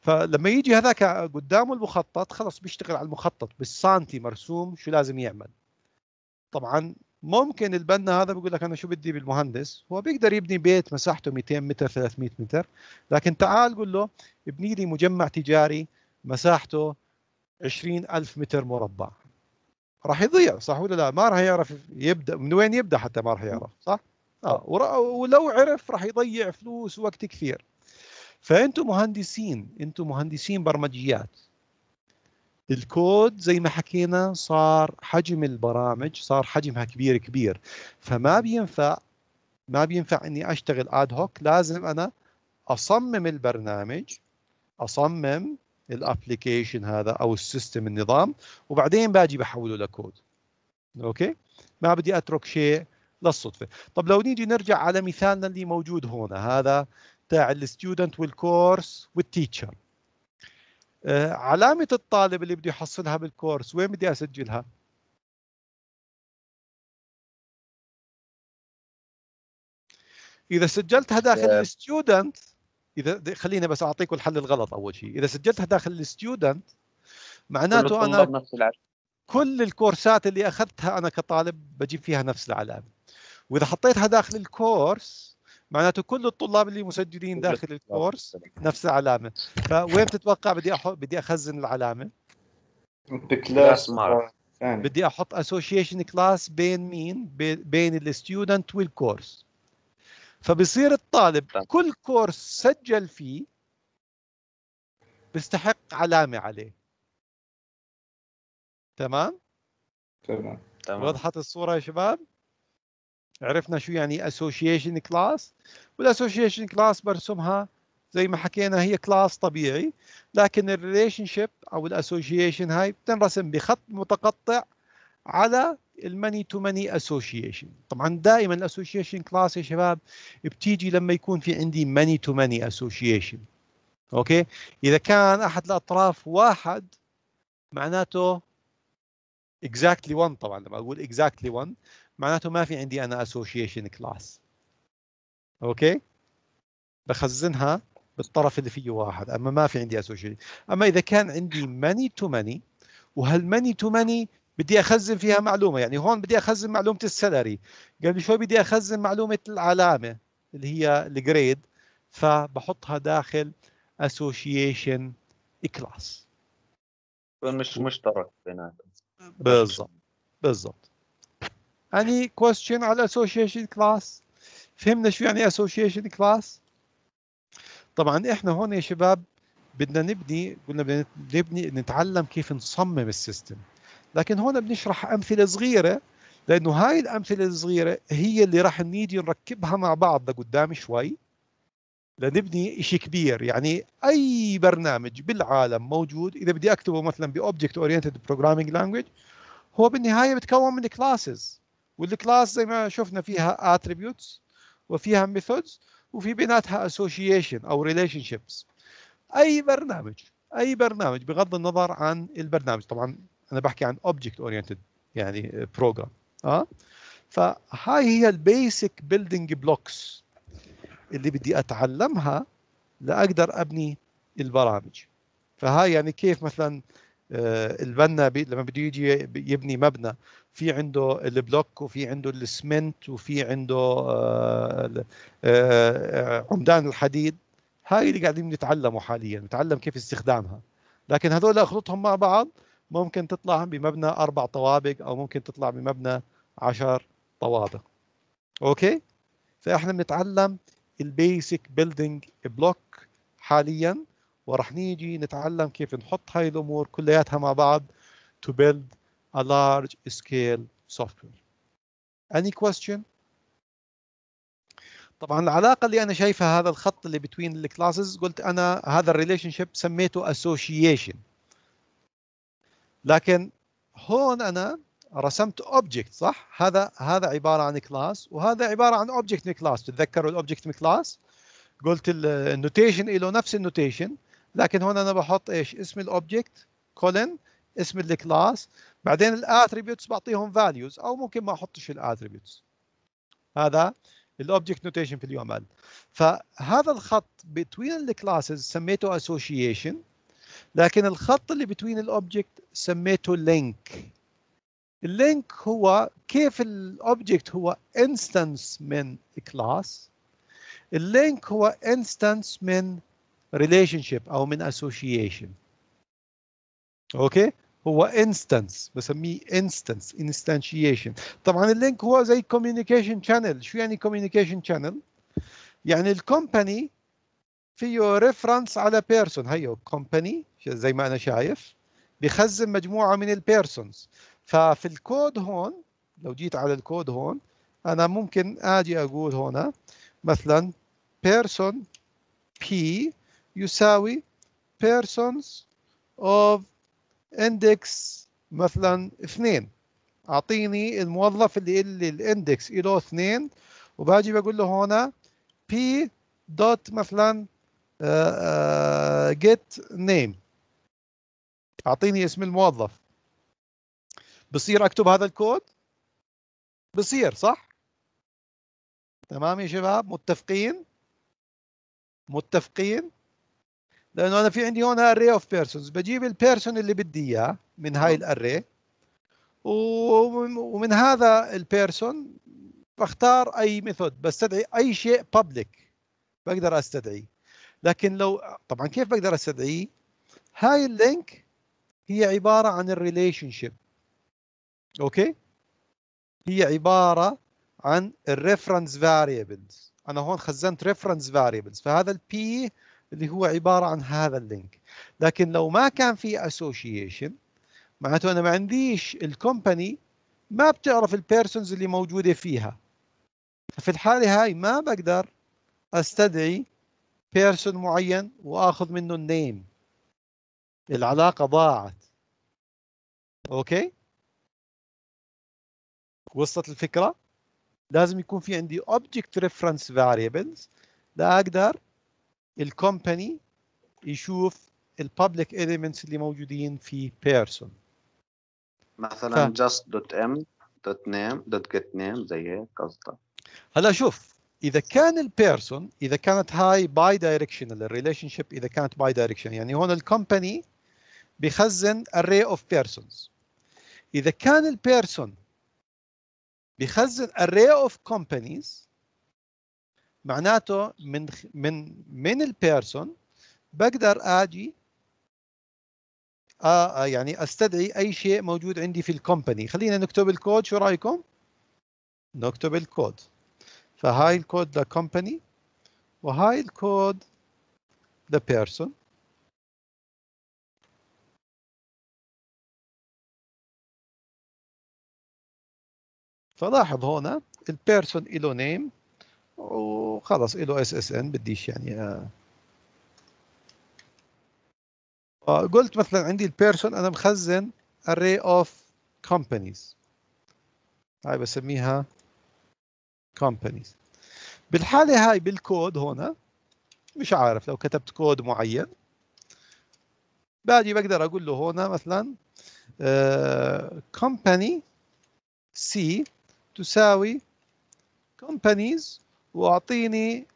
فلما يجي هذاك قدامه المخطط خلص بيشتغل على المخطط بالسانتي مرسوم شو لازم يعمل طبعا ممكن البنا هذا بيقول لك انا شو بدي بالمهندس هو بيقدر يبني بيت مساحته 200 متر 300 متر لكن تعال قول له ابني لي مجمع تجاري مساحته 20000 متر مربع راح يضيع صح ولا لا ما راح يعرف يبدا من وين يبدا حتى ما راح يعرف صح اه ولو عرف راح يضيع فلوس ووقت كثير فانتم مهندسين انتم مهندسين برمجيات الكود زي ما حكينا صار حجم البرامج صار حجمها كبير كبير فما بينفع ما بينفع اني اشتغل اد هوك لازم انا اصمم البرنامج اصمم الابلكيشن هذا او السيستم النظام وبعدين باجي بحوله لكود اوكي ما بدي اترك شيء للصدفه طب لو نيجي نرجع على مثالنا اللي موجود هنا هذا تاع الستودنت والكورس والتيتشر آه، علامه الطالب اللي بده يحصلها بالكورس وين بدي اسجلها اذا سجلتها آه، داخل الستودنت اذا خلينا بس اعطيكم الحل الغلط اول شيء اذا سجلتها داخل الستودنت معناته انا كل الكورسات اللي اخذتها انا كطالب بجيب فيها نفس العلامه واذا حطيتها داخل الكورس معناته كل الطلاب اللي مسجلين داخل الكورس نفس العلامه فوين بتتوقع بدي أحو... بدي اخزن العلامه بكلاس ما يعني. بدي احط اسوشيشن كلاس بين مين بين الستودنت والكورس فبصير الطالب كل كورس سجل فيه بيستحق علامه عليه تمام تمام تمام وضحت الصوره يا شباب عرفنا شو يعني association class والassociation class برسمها زي ما حكينا هي class طبيعي لكن relationship او association هاي بتنرسم بخط متقطع على الماني تو ماني اسوشيشن طبعا دائما الاسوشيشن كلاس يا شباب بتيجي لما يكون في عندي ماني تو ماني اسوشيشن اوكي اذا كان احد الاطراف واحد معناته exactly one طبعا لما اقول exactly one معناته ما في عندي انا اسوشيشن كلاس اوكي بخزنها بالطرف اللي فيه واحد اما ما في عندي اسوشيشن اما اذا كان عندي ماني تو ماني وهالماني تو ماني بدي اخزن فيها معلومه يعني هون بدي اخزن معلومه السالري قبل شوي بدي اخزن معلومه العلامه اللي هي الجريد فبحطها داخل اسوشيشن
كلاس مش مشترك بيناتهم بالضبط بالضبط
any question على association class فهمنا شو يعني association class طبعا احنا هون يا شباب بدنا نبني قلنا بدنا نبني نتعلم كيف نصمم السيستم لكن هون بنشرح امثله صغيره لانه هاي الامثله الصغيره هي اللي راح نيجي نركبها مع بعض لقدام شوي لنبني شيء كبير يعني اي برنامج بالعالم موجود اذا بدي اكتبه مثلا باوبجكت اورينتد بروجرامينج لانجويج هو بالنهايه بتكون من كلاسز والكلاس زي ما شفنا فيها attributes وفيها methods وفي بيناتها اسوشيشن او ريليشن شيبس اي برنامج اي برنامج بغض النظر عن البرنامج طبعا انا بحكي عن اوبجكت اورينتد يعني بروجرام اه فهاي هي البيسك بيلدينج بلوكس اللي بدي اتعلمها لاقدر ابني البرامج فهاي يعني كيف مثلا آه، البنا لما بده يجي يبني مبنى في عنده البلوك وفي عنده الاسمنت وفي عنده آه، آه، آه، عمدان الحديد هاي اللي قاعدين نتعلمه حاليا نتعلم كيف استخدامها لكن هذول اخلطهم مع بعض ممكن تطلع بمبنى اربع طوابق او ممكن تطلع بمبنى عشر طوابق اوكي فاحنا بنتعلم البيسك بيلدينج بلوك حاليا ورح نيجي نتعلم كيف نحط هاي الامور كلياتها مع بعض to build a large scale software. Any question? طبعا العلاقه اللي انا شايفها هذا الخط اللي the classes قلت انا هذا ال relationship سميته association. لكن هون انا رسمت object صح هذا هذا عباره عن class وهذا عباره عن object من class تتذكروا object من class؟ قلت ال notation له نفس النوتيشن لكن هون انا بحط ايش اسم الاوبجكت كولن اسم الكلاس بعدين الاتريبيوتس بعطيهم فاليوز او ممكن ما احطش الاتريبيوتس هذا الاوبجكت نوتيشن في ال فهذا الخط بين الكلاسز سميته اسوشيشن لكن الخط اللي بين الاوبجكت سميته لينك اللينك هو كيف الاوبجكت هو انستنس من كلاس اللينك هو انستنس من ريليشن شيب او من اسوشيشن اوكي هو انستنس بسميه انستنس انستانشيشن طبعا اللينك هو زي كوميونيكيشن شانل شو يعني كوميونيكيشن شانل يعني الكومباني فيه ريفرنس على بيرسون هيو كومباني زي ما انا شايف بخزن مجموعه من البيرسونز ففي الكود هون لو جيت على الكود هون انا ممكن اجي اقول هنا مثلا بيرسون بي يساوي persons of اندكس مثلا اثنين اعطيني الموظف اللي اللي الاندكس له اثنين وباجي بقول له هنا p دوت مثلا جيت آه، نيم آه، اعطيني اسم الموظف بصير اكتب هذا الكود بصير صح تمام يا شباب متفقين متفقين لانه انا في عندي هون اري اوف بيرسونز بجيب البيرسون اللي بدي اياه من هاي الاري ومن هذا البيرسون بختار اي ميثود بستدعي اي شيء بابليك بقدر استدعيه لكن لو طبعا كيف بقدر استدعيه هاي اللينك هي عباره عن الريليشن شيب اوكي هي عباره عن الريفرنس فاريبلز انا هون خزنت ريفرنس فاريبلز فهذا البي اللي هو عباره عن هذا اللينك لكن لو ما كان في اسوشيشن معناته انا ما عنديش الكومباني ما بتعرف البيرسونز اللي موجوده فيها ففي الحاله هاي ما بقدر استدعي بيرسون معين واخذ منه النيم العلاقه ضاعت اوكي وصلت الفكره لازم يكون في عندي object reference variables لاقدر الكومباني يشوف الببليك اليمنتس اللي موجودين في بيرسون
مثلا جاست دوت ام دوت نيم دوت جيت نيم زي هيك قصدك هلا
شوف اذا كان البيرسون اذا كانت هاي باي دايركشنال الريليشن شيب اذا كانت باي دايركشن يعني هون الكومباني بخزن array of persons اذا كان البيرسون بخزن array of companies معناته من من من البيرسون بقدر اجي آه،, آه يعني استدعي اي شيء موجود عندي في الكومباني خلينا نكتب الكود شو رايكم نكتب الكود فهاي الكود كومباني وهاي الكود بيرسون فلاحظ هنا البيرسون له نيم وخلص له اس اس ان بديش يعني آه. آه، قلت مثلا عندي البيرسون انا مخزن array of companies هاي بسميها companies بالحاله هاي بالكود هنا مش عارف لو كتبت كود معين باجي بقدر اقول له هنا مثلا آه، company C تساوي companies واعطيني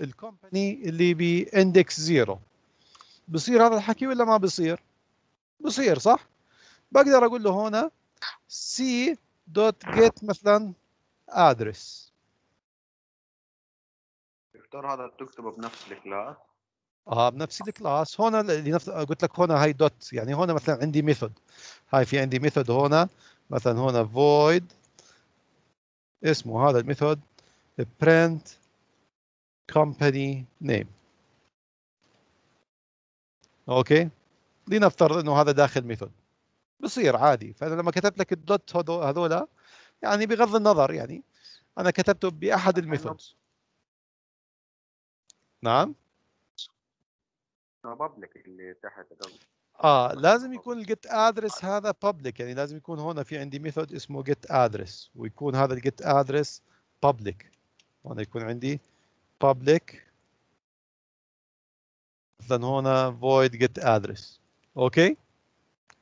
الكومباني اللي باندكس زيرو بصير هذا الحكي ولا ما بصير؟ بصير صح؟ بقدر اقول له هنا سي دوت جيت مثلا ادرس
دكتور هذا بتكتبه بنفس الكلاس اه
بنفس الكلاس هون اللي نفس قلت لك هون هاي دوت يعني هون مثلا عندي ميثود هاي في عندي ميثود هون مثلا هون void اسمه هذا الميثود print company name اوكي لنفترض انه هذا داخل ميثود بصير عادي فانا لما كتبت لك الدوت هذولا يعني بغض النظر يعني انا كتبته باحد الميثود نعم
اللي تحت
آه،, اه لازم آه. يكون الجيت ادرس هذا بابليك يعني لازم يكون هون في عندي ميثود اسمه جيت ادرس ويكون هذا الجيت ادرس بابليك هون يكون عندي بابليك مثلا هون void get address اوكي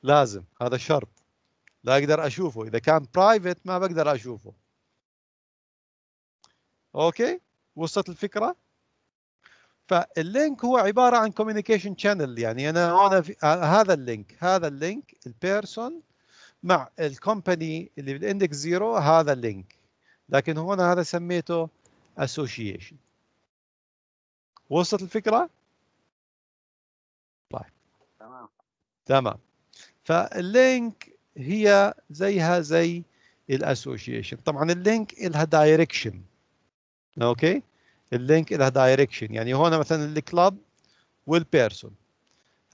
لازم هذا شرط لا اقدر اشوفه اذا كان private ما بقدر اشوفه اوكي وصلت الفكره فاللينك هو عباره عن كوميونيكيشن شانل يعني انا هنا آه. في آه، هذا اللينك هذا اللينك البيرسون مع الكومباني اللي بالاندكس زيرو هذا اللينك لكن هنا هذا سميته اسوشيشن وصلت الفكره؟ طيب تمام تمام فاللينك هي زيها زي الاسوشيشن طبعا اللينك لها دايركشن اوكي اللينك لها دايركشن يعني هون مثلا الكلب والبيرسون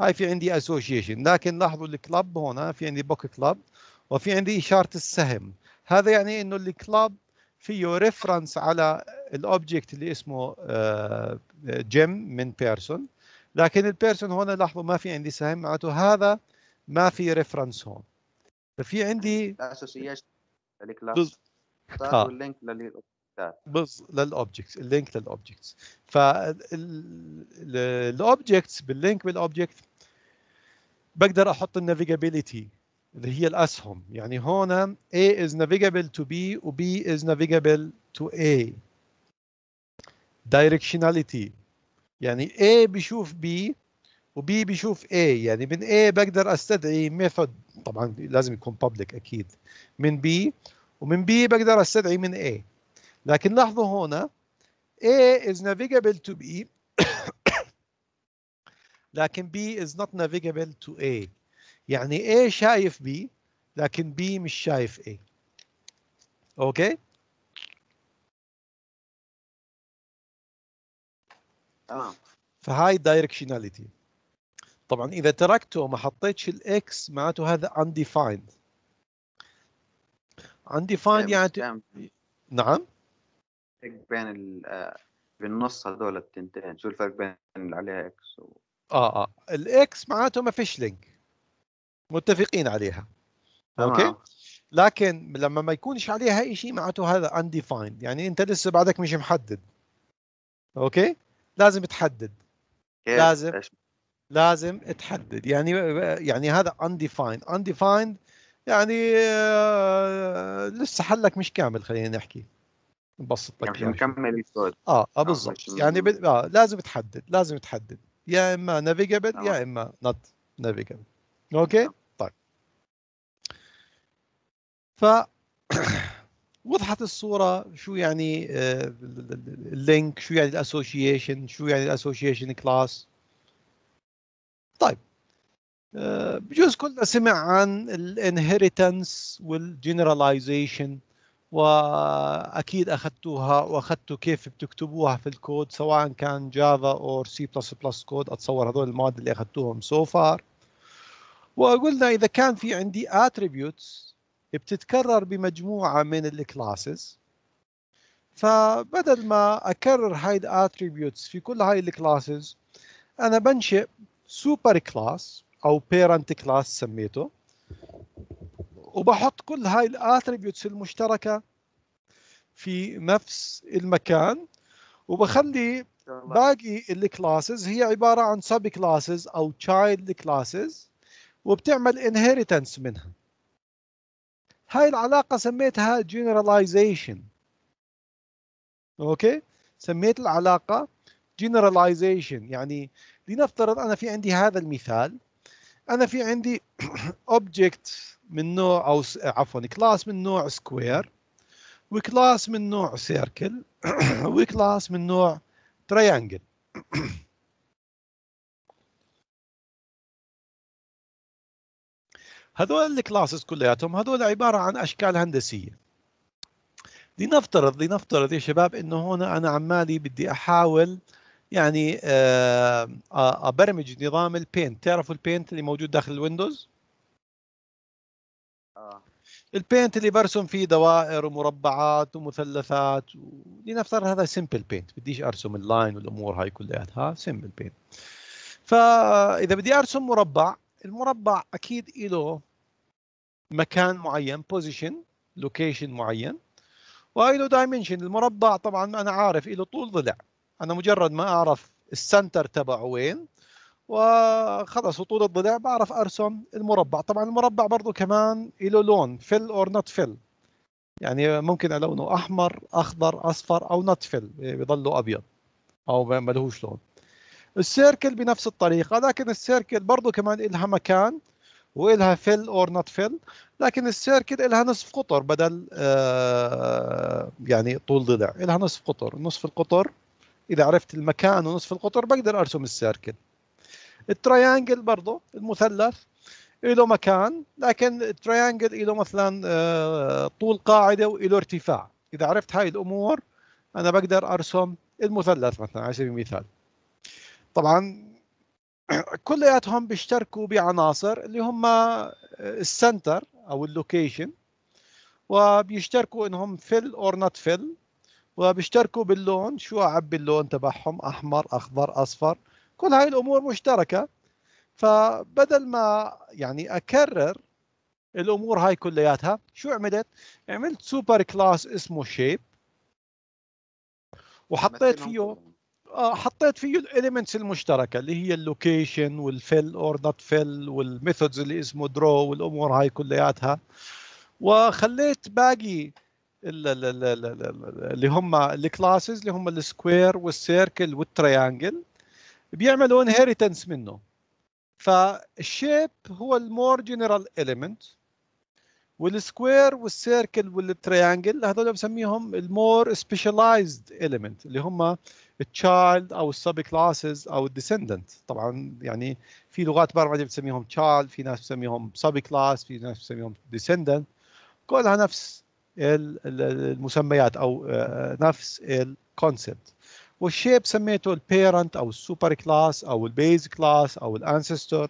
هاي في عندي اسوشيشن لكن لاحظوا الكلب هنا في عندي بوك كلب وفي عندي اشاره السهم هذا يعني انه الكلب فيه ريفرنس على الاوبجكت اللي اسمه جيم آه، من بيرسون لكن البيرسون هون لاحظوا ما في عندي سهم معناته هذا ما في ريفرنس هون ففي عندي
اسوسيشن للكلاب واللينك
بس للاوبجكتس اللينك للاوبجكتس فالاوبجكتس باللينك بالاوبجكت بقدر احط النافيجابيليتي اللي هي الاسهم يعني هون A is navigable to B و B is navigable to A directionality يعني A بيشوف B وB بيشوف A يعني من A بقدر استدعي ميثود طبعا لازم يكون public اكيد من B ومن B بقدر استدعي من A لكن لاحظوا هنا A is navigable to B لكن B is not navigable to A يعني A شايف B لكن B مش شايف A اوكي تمام فهاي directionality طبعا اذا تركته وما حطيتش الاكس معناته هذا undefined undefined يعني
نعم الفرق بين آه، بالنص هذول التنتين شو الفرق بين اللي عليها اكس و...
اه اه الاكس معناته ما فيش لينك متفقين عليها تمام. اوكي لكن لما ما يكونش عليها اي شيء معناته هذا undefined يعني انت لسه بعدك مش محدد اوكي لازم تحدد لازم لازم تحدد يعني يعني هذا undefined undefined يعني آه، لسه حلك مش كامل خلينا نحكي نبسط لك يعني
نكمل السؤال
اه, آه, آه، بالضبط يعني ب... آه لازم تحدد لازم تحدد يا اما نافيجابل يا اما نوت نافيجابل اوكي طيب ف وضحت الصوره شو يعني آه، اللينك شو يعني الاسوشيشن شو يعني الاسوشيشن كلاس طيب آه، بجوز كلنا سمع عن الانهيرتنس والجنراليزيشن واكيد اخذتوها واخذتوا كيف بتكتبوها في الكود سواء كان جافا او سي بلس بلس كود اتصور هذول المواد اللي اخذتوهم سو so فار وقلنا اذا كان في عندي اتريبيوتس بتتكرر بمجموعه من الكلاسز فبدل ما اكرر هاي الاتريبيوتس في كل هاي الكلاسز انا بنشئ سوبر كلاس او بيرنت كلاس سميته وبحط كل هاي الاتريبيوتس المشتركه في نفس المكان وبخلي باقي الكلاسز هي عباره عن سب كلاسز او تشايلد كلاسز وبتعمل انهيرتنس منها هاي العلاقه سميتها generalization اوكي سميت العلاقه generalization يعني لنفترض انا في عندي هذا المثال انا في عندي اوبجكت من نوع او عفوا كلاس من نوع سكوير وكلاس من نوع سيركل وكلاس من نوع تريانجل هذول الكلاسز كلياتهم هذول عباره عن اشكال هندسيه لنفترض لنفترض يا شباب انه هنا انا عمالي بدي احاول يعني آه، ابرمج نظام البينت تعرفوا البينت اللي موجود داخل الويندوز البينت اللي برسم فيه دوائر ومربعات ومثلثات لنفترض هذا سمبل بينت بديش ارسم اللاين والامور هاي كلياتها سمبل بينت فاذا بدي ارسم مربع المربع اكيد له مكان معين بوزيشن لوكيشن معين وله دايمنشن المربع طبعا انا عارف له طول ضلع انا مجرد ما اعرف السنتر تبعه وين وخلص وطول الضلع بعرف ارسم المربع طبعا المربع برضه كمان له لون فل اور نوت فل يعني ممكن الونه احمر اخضر اصفر او نوت فل بيضله ابيض او ما لهوش لون السيركل بنفس الطريقه لكن السيركل برضه كمان إلها مكان وإلها فل اور نوت فل لكن السيركل إلها نصف قطر بدل آه، يعني طول ضلع إلها نصف قطر نصف القطر اذا عرفت المكان ونصف القطر بقدر ارسم السيركل التريانجل برضه المثلث له مكان لكن التريانجل له مثلا آه، طول قاعده وله ارتفاع اذا عرفت هاي الامور انا بقدر ارسم المثلث مثلا على سبيل المثال طبعا كلياتهم بيشتركوا بعناصر اللي هم آه، السنتر او اللوكيشن وبيشتركوا انهم فل اور نوت فل وبيشتركوا باللون شو اعبي اللون تبعهم احمر اخضر اصفر كل هاي الامور مشتركه فبدل ما يعني اكرر الامور هاي كلياتها شو عملت عملت سوبر كلاس اسمه شيب وحطيت فيه آه، حطيت فيه الاليمنتس المشتركه اللي هي اللوكيشن والفيل اور نوت فيل والميثودز اللي اسمه درو والامور هاي كلياتها وخليت باقي اللي هم الكلاسز اللي هم السكوير والسيركل والتريانجل بيعملوا انهيرتنس منه فالشيب هو المور جنرال اليمنت والسكوير والسيركل والتريانجل هذول بسميهم المور سبيشاليزد اليمنت اللي هم التشايلد او السب كلاسز او الديسندنت طبعا يعني في لغات برمجه بتسميهم تشايلد في ناس بتسميهم سب كلاس في ناس بتسميهم ديسندنت كلها نفس المسميات او آه، نفس الكونسبت والشيب سميته البيرنت او السوبر كلاس او البيز كلاس او الانسستور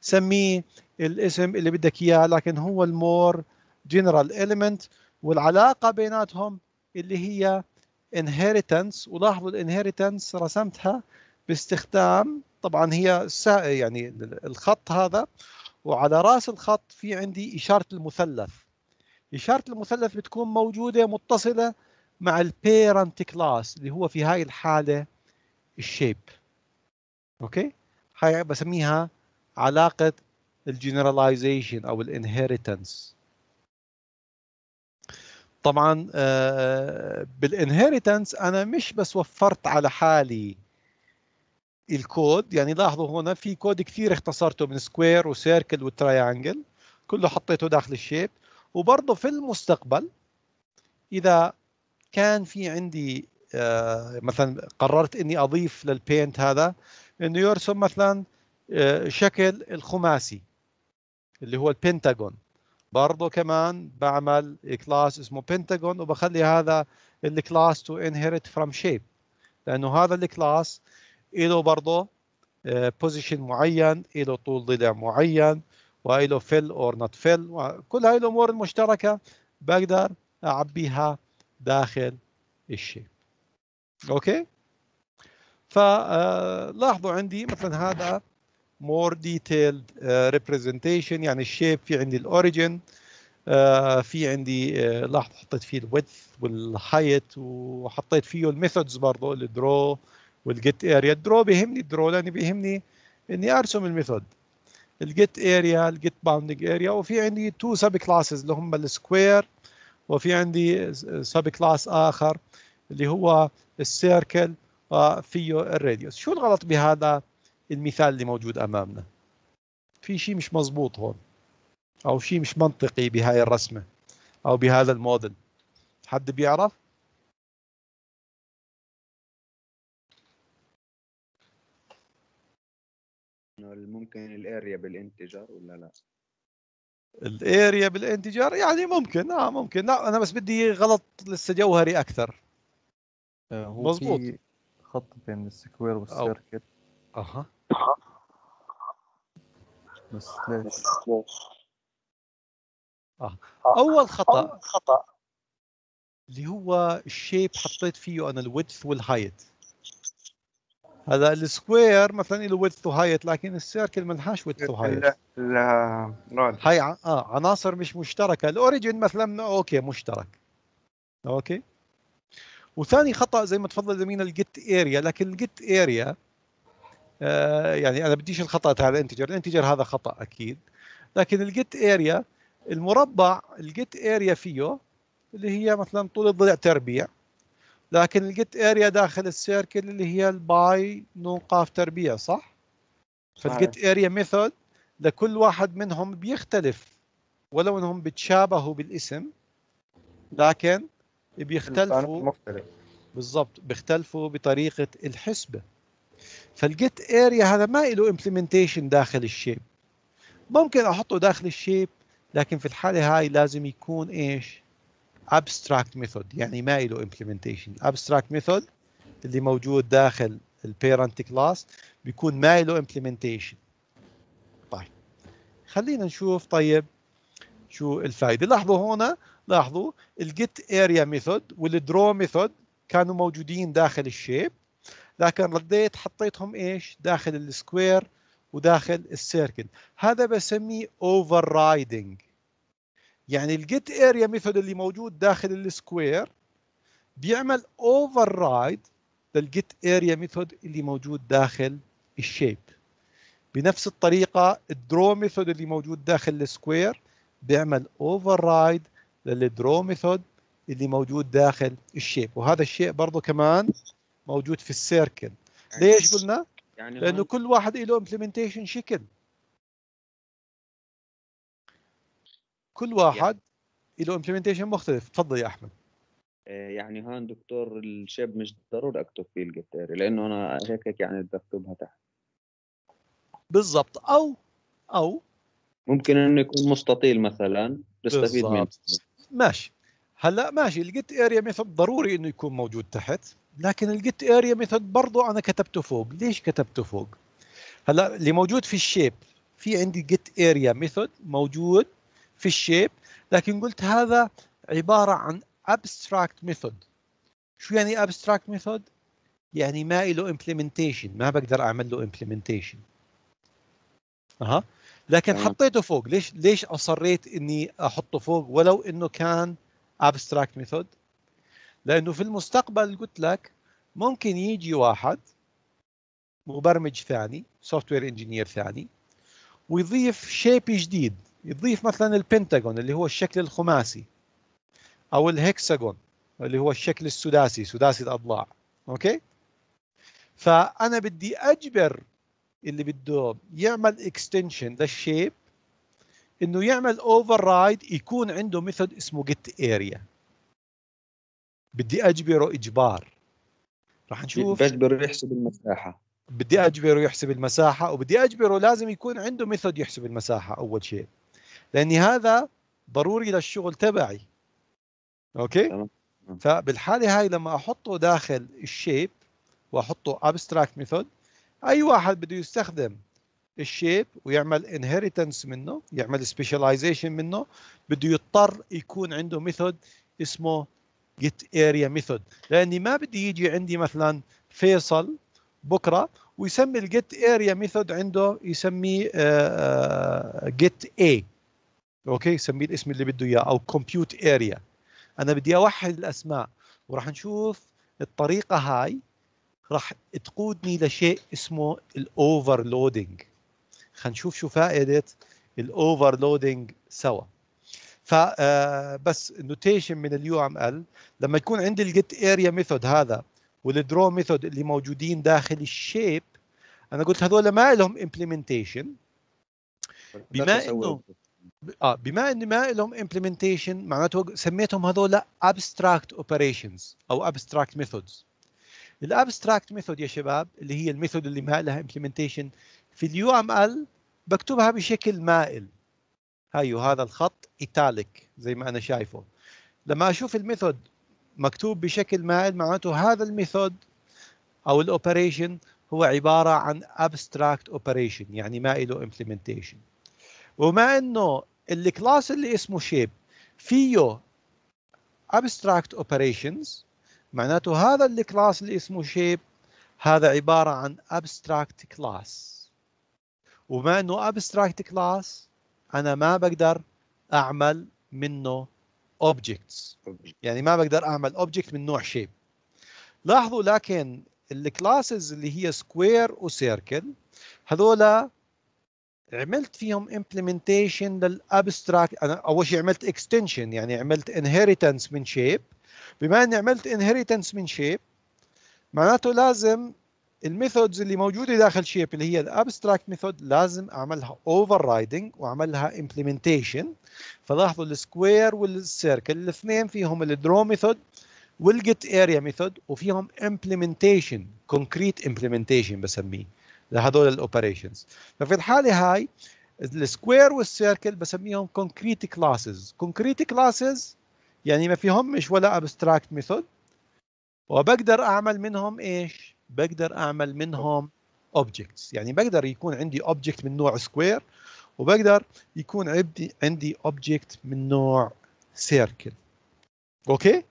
سميه الاسم اللي بدك اياه لكن هو المور جنرال اليمنت والعلاقه بيناتهم اللي هي انهيرتنس ولاحظوا الانهيرتنس رسمتها باستخدام طبعا هي يعني الخط هذا وعلى راس الخط في عندي اشاره المثلث اشاره المثلث بتكون موجوده متصله مع البيرنت كلاس اللي هو في هاي الحالة الشيب اوكي هاي بسميها علاقة الجنراليزيشن او الانهيرتنس طبعا آه، آه، بالانهيرتنس انا مش بس وفرت على حالي الكود يعني لاحظوا هنا في كود كثير اختصرته من سكوير وسيركل وتريانجل كله حطيته داخل الشيب وبرضه في المستقبل اذا كان في عندي آه، مثلا قررت اني اضيف للبينت هذا انه يرسم مثلا آه، شكل الخماسي اللي هو البنتاجون برضه كمان بعمل كلاس اسمه بنتاجون وبخلي هذا الكلاس تو انهرت فروم شيب لانه هذا الكلاس له برضه بوزيشن معين له طول ضلع معين وله فيل اور نوت فيل وكل هاي الامور المشتركه بقدر اعبيها داخل الشيب اوكي فلاحظوا آه، عندي مثلا هذا more detailed آه، representation يعني الشيب في عندي الاوريجن آه، في عندي لاحظ لاحظوا حطيت فيه الويدث والهايت وحطيت فيه الميثودز برضه الدرو والجيت اريا الدرو بيهمني الدرو لاني بيهمني اني ارسم الميثود الجيت اريا الجيت باوندنج اريا وفي عندي تو سب كلاسز اللي هم السكوير وفي عندي سب كلاس اخر اللي هو السيركل وفيه آه، الراديوس شو الغلط بهذا المثال اللي موجود امامنا في شيء مش مزبوط هون او شيء مش منطقي بهاي الرسمه او بهذا الموديل حد بيعرف
ممكن الاريا بالانتجر ولا لا
الاريا بالانتجر يعني ممكن اه ممكن لا انا بس بدي غلط لسه جوهري اكثر آه، مضبوط خط بين السكوير والسيركل اها بس ليش؟ آه. اول خطا اول خطا اللي هو الشيب حطيت فيه انا الويدث والهايت هذا السكوير مثلا له ويدث وهايت لكن السيركل ما لهاش ويدث وهايت لا
لا
هاي اه عناصر مش مشتركه الاوريجن مثلا اوكي مشترك اوكي وثاني خطا زي ما تفضل زميلنا الجيت اريا لكن الجيت اريا آه يعني انا بديش الخطا تاع الانتجر الانتجر هذا خطا اكيد لكن الجيت اريا المربع الجيت اريا فيه اللي هي مثلا طول الضلع تربيع لكن الجيت اريا داخل السيركل اللي هي الباي نون قاف تربيه صح؟ فالجيت اريا ميثود لكل واحد منهم بيختلف ولو انهم بتشابهوا بالاسم لكن بيختلفوا مختلف بالضبط بيختلفوا بطريقه الحسبه فالجيت اريا هذا ما له امبلمنتيشن داخل الشيب ممكن احطه داخل الشيب لكن في الحاله هاي لازم يكون ايش ابستراكت ميثود يعني ما له امبلمنتيشن abstract ميثود اللي موجود داخل البيرنت كلاس بيكون ما له امبلمنتيشن طيب خلينا نشوف طيب شو الفائده لاحظوا هنا لاحظوا الجيت اريا ميثود والدرو ميثود كانوا موجودين داخل الشيب لكن رديت حطيتهم ايش داخل السكوير وداخل السيركل هذا بسميه اوفر رايدنج يعني الجيت اريا ميثود اللي موجود داخل السكوير بيعمل اوفر رايد للجيت اريا ميثود اللي موجود داخل الشيب بنفس الطريقه الدرو ميثود اللي موجود داخل السكوير بيعمل اوفر رايد للدرو ميثود اللي موجود داخل الشيب وهذا الشيء برضه كمان موجود في السيركل يعني ليش قلنا؟ يعني لانه كل واحد له امبلمنتيشن شكل كل يعني واحد يعني. له امبلمنتيشن مختلف تفضل يا احمد
آه، يعني هون دكتور الشاب مش ضروري اكتب فيه الجتاري لانه انا هيك هيك يعني بدي اكتبها تحت بالضبط او او ممكن انه يكون مستطيل مثلا بستفيد منه
ماشي هلا ماشي الجيت اريا ميثود ضروري انه يكون موجود تحت لكن الجيت اريا ميثود برضه انا كتبته فوق ليش كتبته فوق هلا اللي موجود في الشيب في عندي جيت اريا ميثود موجود في الشيب لكن قلت هذا عبارة عن abstract method شو يعني abstract method؟ يعني ما له implementation ما بقدر أعمل له implementation أها لكن حطيته فوق ليش ليش أصريت إني أحطه فوق ولو إنه كان abstract method لأنه في المستقبل قلت لك ممكن يجي واحد مبرمج ثاني سوفت وير انجينير ثاني ويضيف شيب جديد يضيف مثلا البنتاجون اللي هو الشكل الخماسي او الهكساجون اللي هو الشكل السداسي سداسي الاضلاع اوكي فانا بدي اجبر اللي بده يعمل اكستنشن للشيب انه يعمل اوفر رايد يكون عنده ميثود اسمه جيت اريا بدي اجبره اجبار راح نشوف بجبره يحسب المساحه بدي اجبره يحسب المساحه وبدي اجبره لازم يكون عنده ميثود يحسب المساحه اول شيء لاني هذا ضروري للشغل تبعي اوكي فبالحاله هاي لما احطه داخل الشيب واحطه ابستراكت ميثود اي واحد بده يستخدم الشيب ويعمل انهيرتنس منه يعمل سبيشاليزيشن منه بده يضطر يكون عنده ميثود اسمه جيت اريا ميثود لاني ما بدي يجي عندي مثلا فيصل بكره ويسمي الجيت اريا ميثود عنده يسميه جيت آه، اي آه، اوكي سميه الاسم اللي بده اياه او كومبيوت اريا انا بدي اوحد الاسماء وراح نشوف الطريقه هاي راح تقودني لشيء اسمه الاوفرلودنج خلينا نشوف شو فائده الاوفرلودنج سوا ف آه، بس نوتيشن من اليو ام ال لما يكون عندي الجيت اريا ميثود هذا والدرو ميثود اللي موجودين داخل الشيب انا قلت هذول ما لهم امبلمنتيشن
بما انه
اه بما ان ما لهم امبلمنتيشن معناته سميتهم هذول ابستراكت اوبريشنز او ابستراكت ميثودز الابستراكت ميثود يا شباب اللي هي الميثود اللي ما لها امبلمنتيشن في اليو ام ال بكتبها بشكل مائل هاي هذا الخط ايتاليك زي ما انا شايفه لما اشوف الميثود مكتوب بشكل مائل معناته هذا الميثود او الاوبريشن هو عباره عن ابستراكت اوبريشن يعني ما له امبلمنتيشن وما انه الكلاس اللي اسمه شيب فيه abstract operations معناته هذا الكلاس اللي اسمه شيب هذا عبارة عن abstract class وما انه abstract class انا ما بقدر اعمل منه objects يعني ما بقدر اعمل object من نوع shape لاحظوا لكن الكلاسز اللي هي سكوير وسيركل هذولا عملت فيهم امبلمنتيشن للابستراكت انا اول شيء عملت اكستنشن يعني عملت انهيرتنس من شيب بما اني عملت انهيرتنس من شيب معناته لازم الميثودز اللي موجوده داخل شيب اللي هي الابستراكت ميثود لازم اعملها اوفر رايدنج واعملها امبلمنتيشن فلاحظوا السكوير والسيركل الاثنين فيهم الدرو ميثود والجيت اريا ميثود وفيهم امبلمنتيشن كونكريت امبلمنتيشن بسميه لهذول الاوبريشنز ففي الحاله هاي السكوير والسيركل بسميهم كونكريت كلاسز كونكريت كلاسز يعني ما فيهم مش ولا ابستراكت ميثود وبقدر اعمل منهم ايش بقدر اعمل منهم اوبجكتس يعني بقدر يكون عندي اوبجكت من نوع سكوير وبقدر يكون عندي عندي اوبجكت من نوع سيركل اوكي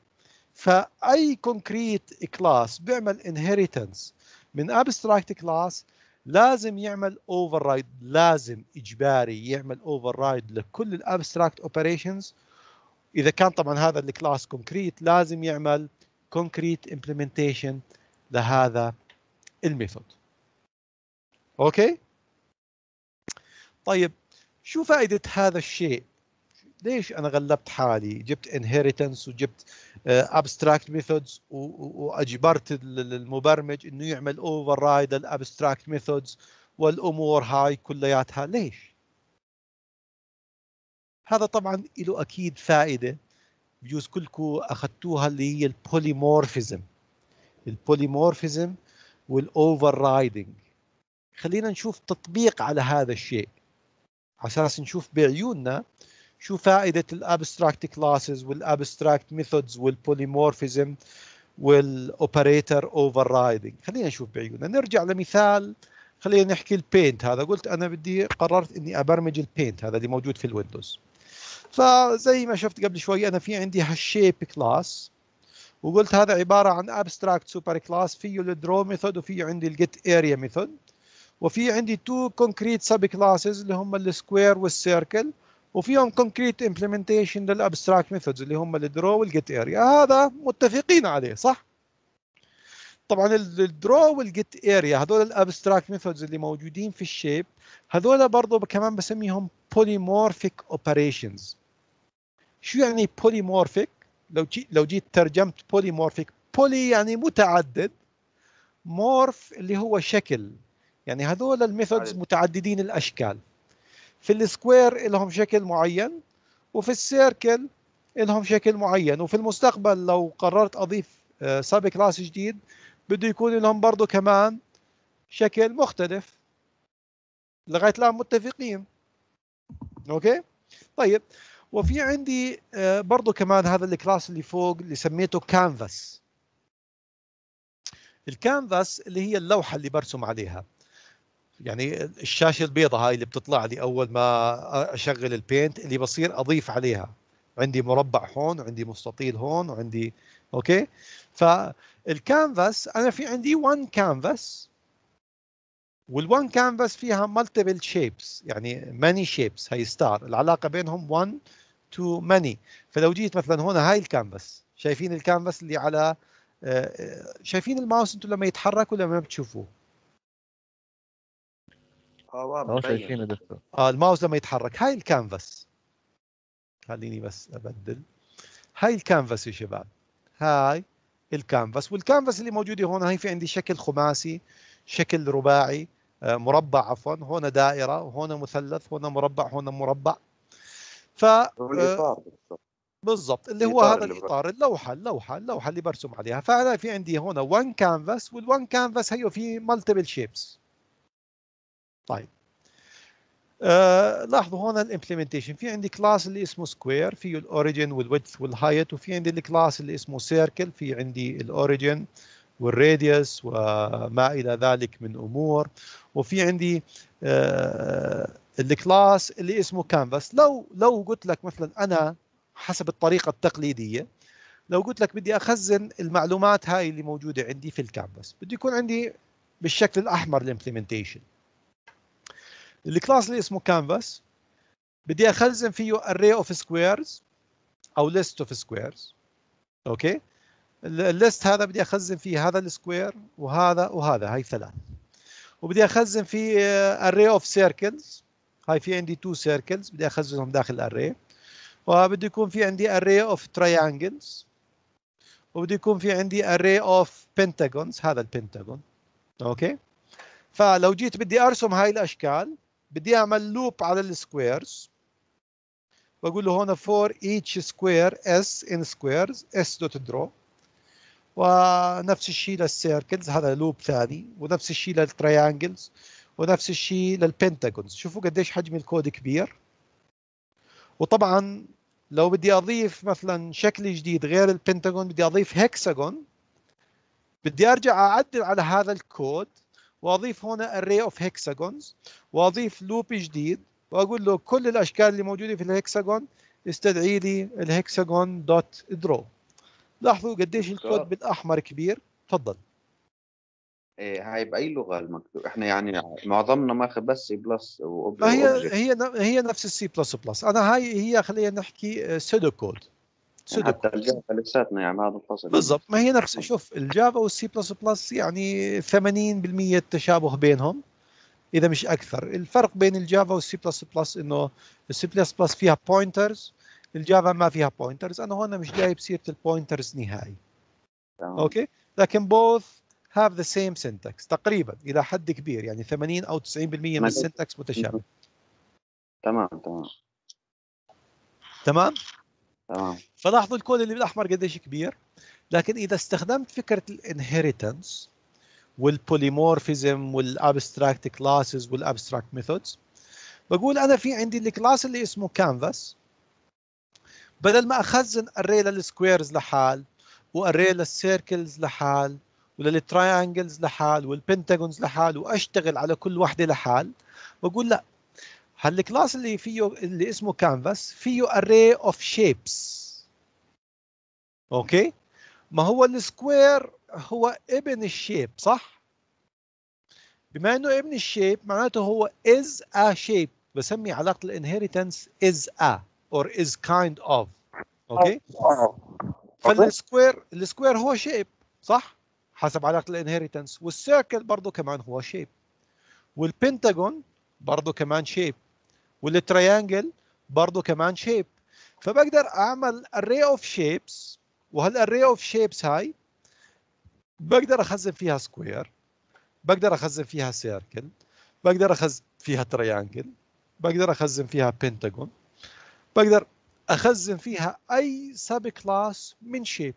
فاي كونكريت كلاس بيعمل انهيرتنس من ابستراكت كلاس لازم يعمل اوفر رايد لازم اجباري يعمل اوفر رايد لكل الابستراكت اوبريشنز اذا كان طبعا هذا الكلاس كونكريت لازم يعمل كونكريت امبلمنتيشن لهذا الميثود اوكي طيب شو فائده هذا الشيء ليش انا غلبت حالي جبت انهيرتنس وجبت ابستراكت آه، ميثودز واجبرت المبرمج انه يعمل اوفر رايد الابستراكت ميثودز والامور هاي كلياتها ليش هذا طبعا له اكيد فائده بجوز كلكم اخذتوها اللي هي البوليمورفيزم البوليمورفيزم والاوفر رايدنج خلينا نشوف تطبيق على هذا الشيء على اساس نشوف بعيوننا شو فائدة الابستراكت كلاسز والابستراكت ميثودز والبوليمورفيزم والاوبريتر اوفر رايدنج خلينا نشوف بعيوننا نرجع لمثال خلينا نحكي البينت هذا قلت انا بدي قررت اني ابرمج البينت هذا اللي موجود في الويندوز فزي ما شفت قبل شوي انا في عندي هالشيب كلاس وقلت هذا عباره عن ابستراكت سوبر كلاس فيه الدرو ميثود وفيه عندي الجيت اريا ميثود وفي عندي تو كونكريت سب كلاسز اللي هم السكوير والسيركل وفيهم كونكريت امبلمنتيشن للابستراكت ميثودز اللي هم الدرو والجيت اريا هذا متفقين عليه صح طبعا الدرو والجيت اريا هذول الابستراكت ميثودز اللي موجودين في الشيب هذول برضه كمان بسميهم بوليمورفيك اوبريشنز شو يعني بوليمورفيك لو جي لو جيت ترجمت بوليمورفيك بولي يعني متعدد مورف اللي هو شكل يعني هذول الميثودز متعددين الاشكال في السكوير لهم شكل معين وفي السيركل لهم شكل معين وفي المستقبل لو قررت اضيف آه، سب كلاس جديد بده يكون لهم برضه كمان شكل مختلف لغايه الان متفقين اوكي طيب وفي عندي آه، برضه كمان هذا الكلاس اللي فوق اللي سميته كانفاس الكانفاس اللي هي اللوحه اللي برسم عليها يعني الشاشه البيضاء هاي اللي بتطلع لي اول ما اشغل البينت اللي بصير اضيف عليها عندي مربع هون وعندي مستطيل هون وعندي اوكي فالكانفاس انا في عندي 1 كانفاس وال1 كانفاس فيها مالتيبل شيبس يعني ماني شيبس هي ستار العلاقه بينهم 1 تو ماني فلو جيت مثلا هنا هاي الكانفاس شايفين الكانفاس اللي على آه، آه، شايفين الماوس انتم لما يتحرك ولا ما بتشوفوه هو آه، شايفينه دكتور اه الماوس لما يتحرك هاي الكانفاس خليني بس ابدل هاي الكانفاس يا شباب هاي الكانفاس والكانفاس اللي موجوده هون هي في عندي شكل خماسي شكل رباعي آه، مربع عفوا هون دائره وهون مثلث هون مربع هون مربع ف آه، بالضبط اللي هو هذا اللي الاطار اللوحه اللوحه اللوحه اللي برسم عليها فانا في عندي هون وان كانفاس والوان كانفاس هيو في مالتيبل شيبس طيب آه لاحظوا هون الامبلمنتيشن في عندي كلاس اللي اسمه سكوير فيه الاوريجن والويدث والهايت وفي عندي الكلاس اللي اسمه سيركل في عندي الاوريجن والراديوس وما الى ذلك من امور وفي عندي آه الكلاس اللي اسمه كانفاس لو لو قلت لك مثلا انا حسب الطريقه التقليديه لو قلت لك بدي اخزن المعلومات هاي اللي موجوده عندي في الكانفاس بده يكون عندي بالشكل الاحمر الامبلمنتيشن الكلاس اللي اسمه كانفاس بدي اخزن فيه اري اوف سكويرز او ليست اوف سكويرز اوكي الليست هذا بدي اخزن فيه هذا السكوير وهذا وهذا هاي ثلاث وبدي اخزن فيه اري اوف سيركلز هاي في عندي تو سيركلز بدي اخزنهم داخل الاري وبده يكون في عندي اري اوف تريانجلز وبده يكون في عندي اري اوف بنتاجونز هذا البنتاجون اوكي فلو جيت بدي ارسم هاي الاشكال بدي اعمل لوب على السكويرز واقول له هنا فور each square s in squares s دوت draw ونفس الشيء للسيركلز هذا لوب ثاني ونفس الشيء للتريانجلز ونفس الشيء للبنتاجونز شوفوا قديش حجم الكود كبير وطبعا لو بدي اضيف مثلا شكل جديد غير البنتاجون بدي اضيف هكساجون بدي ارجع اعدل على هذا الكود واضيف هنا array of hexagons واضيف لوب جديد واقول له كل الاشكال اللي موجوده في الهكساجون استدعي لي الهكساجون دوت درو لاحظوا قديش الكود بالاحمر كبير تفضل
إيه هاي باي لغه المكتوب احنا يعني معظمنا ماخذ بس سي بلس هي
هي هي نفس السي بلس بلس انا هاي هي خلينا نحكي سودو آه،
كود سودوكو حتى الجافا لساتنا يعني هذا الفصل بالضبط
ما هي نفس شوف الجافا والسي بلس بلس يعني 80% تشابه بينهم اذا مش اكثر الفرق بين الجافا والسي بلس بلس انه السي بلس بلس فيها بوينترز الجافا ما فيها بوينترز انا هون مش جايب سيره البوينترز نهائي اوكي لكن بوث هاف ذا سيم سنتكس تقريبا الى حد كبير يعني 80 او 90% من السنتكس
متشابه تمام تمام
تمام فلاحظوا الكود اللي بالاحمر قديش كبير لكن اذا استخدمت فكره الانهيرتنس والبوليمورفيزم والابستراكت كلاسز والابستراكت ميثودز بقول انا في عندي الكلاس اللي اسمه كانفاس بدل ما اخزن اري للسكويرز لحال واري للسيركلز لحال وللتراينجلز لحال والبنتاجونز لحال واشتغل على كل وحده لحال بقول لا هالكلاس اللي فيه اللي اسمه كانفاس فيه array of shapes اوكي ما هو السكوير هو ابن الشيب صح بما انه ابن الشيب معناته هو is a shape بسمي علاقه الانهيرتنس is a or is kind of اوكي فالسكوير السكوير هو شيب صح حسب علاقه الانهيرتنس والسيركل برضه كمان هو شيب والبنتاجون برضه كمان شيب والتريانجل برضه كمان شيب فبقدر اعمل اري اوف شيبس وهالاري اوف شيبس هاي بقدر اخزن فيها سكوير بقدر اخزن فيها سيركل بقدر اخزن فيها تريانجل بقدر اخزن فيها بنتاجون بقدر اخزن فيها اي سب كلاس من شيب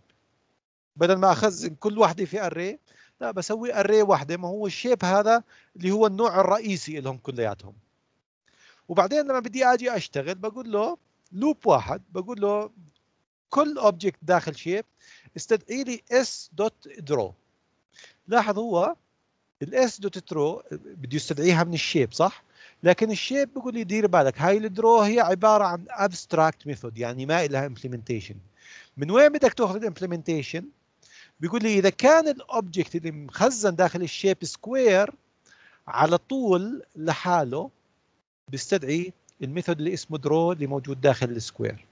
بدل ما اخزن كل وحده في اري لا بسوي اري واحده ما هو الشيب هذا اللي هو النوع الرئيسي لهم كلياتهم وبعدين لما بدي اجي اشتغل بقول له لوب واحد بقول له كل اوبجكت داخل شيب استدعي لي اس دوت درو لاحظ هو الاس دوت درو بده يستدعيها من الشيب صح لكن الشيب بقول لي دير بالك هاي الدرو هي عباره عن ابستراكت ميثود يعني ما لها امبلمنتيشن من وين بدك تاخذ الامبلمنتيشن بيقول لي اذا كان الاوبجكت اللي مخزن داخل الشيب سكوير على طول لحاله بيستدعي الميثود اللي اسمه درو اللي موجود داخل السكوير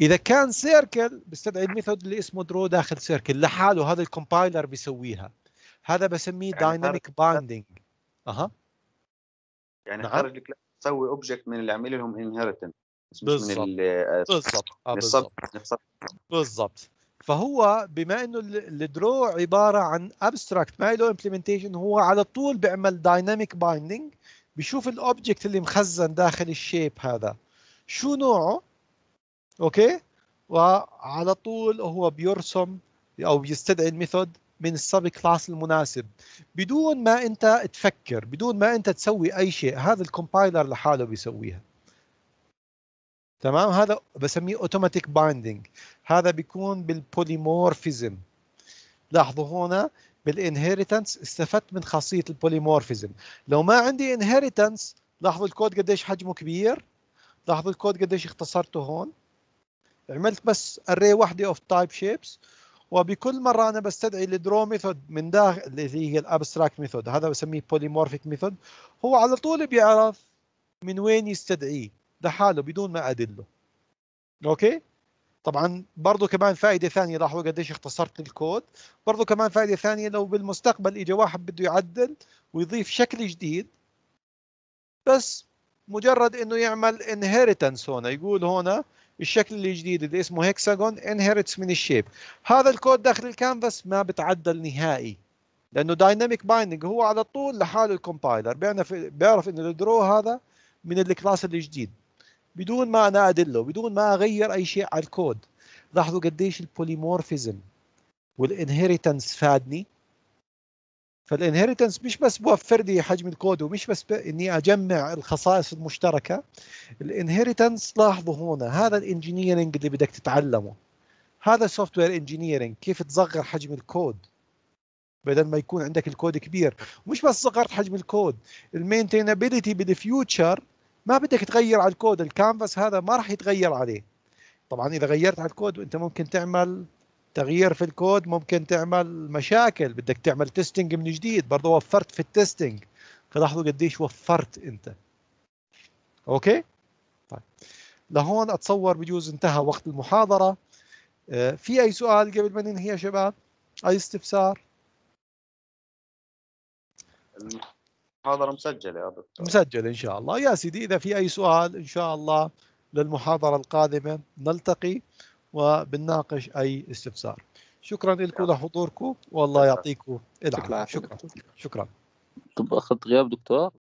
اذا كان سيركل بيستدعي الميثود اللي اسمه درو داخل سيركل لحاله هذا الكومبايلر بيسويها هذا بسميه دايناميك يعني بايندينج اها
يعني نعم. خارج الكلاس تسوي اوبجكت من اللي عامل لهم انهيرتنس بالضبط بالضبط آه، بالضبط
فهو بما انه الدرو عباره عن ابستراكت ما له امبلمنتيشن هو على طول بيعمل دايناميك بايندينج بيشوف الاوبجكت اللي مخزن داخل الشيب هذا شو نوعه اوكي وعلى طول هو بيرسم او بيستدعي الميثود من السب كلاس المناسب بدون ما انت تفكر بدون ما انت تسوي اي شيء هذا الكومبايلر لحاله بيسويها تمام هذا بسميه اوتوماتيك بايندينج هذا بيكون بالبوليمورفيزم لاحظوا هنا بالانهيرتنس استفدت من خاصيه البوليمورفيزم لو ما عندي انهيرتنس لاحظوا الكود قديش حجمه كبير لاحظوا الكود قديش اختصرته هون عملت بس اري وحده اوف تايب شيبس وبكل مره انا بستدعي الدرو ميثود من داخل اللي هي الابستراكت ميثود هذا بسميه بوليمورفيك ميثود هو على طول بيعرف من وين يستدعيه لحاله بدون ما ادله اوكي طبعا برضه كمان فائده ثانيه لاحظوا قديش اختصرت الكود برضه كمان فائده ثانيه لو بالمستقبل اجى واحد بده يعدل ويضيف شكل جديد بس مجرد انه يعمل انهيرتنس هنا يقول هنا الشكل الجديد اللي اسمه هيكساجون انهيرتس من الشيب هذا الكود داخل الكانفاس ما بتعدل نهائي لانه دايناميك بايندنج هو على طول لحاله الكومبايلر بيعرف انه الدرو هذا من الكلاس الجديد بدون ما انا ادله بدون ما اغير اي شيء على الكود لاحظوا قديش البوليمورفيزم والانهيرتنس فادني فالانهيرتنس مش بس بوفر لي حجم الكود ومش بس اني اجمع الخصائص المشتركه الانهيرتنس لاحظوا هنا هذا الانجينيرنج اللي بدك تتعلمه هذا السوفت وير انجينيرنج كيف تصغر حجم الكود بدل ما يكون عندك الكود كبير ومش بس صغرت حجم الكود المينتينابيلتي بالفيوتشر ما بدك تغير على الكود الكانفاس هذا ما راح يتغير عليه طبعا اذا غيرت على الكود انت ممكن تعمل تغيير في الكود ممكن تعمل مشاكل بدك تعمل تيستينج من جديد برضه وفرت في التيستينج فلاحظوا قديش وفرت انت اوكي طيب لهون اتصور بجوز انتهى وقت المحاضره آه، في اي سؤال قبل ما ننهي يا شباب اي استفسار
المحاضرة مسجلة يا دكتور
مسجلة إن شاء الله يا سيدي إذا في أي سؤال إن شاء الله للمحاضرة القادمة نلتقي وبنناقش أي استفسار شكرا لكم لحضوركم والله يعطيكم العافية شكرا شكرا
طب أخذت غياب دكتور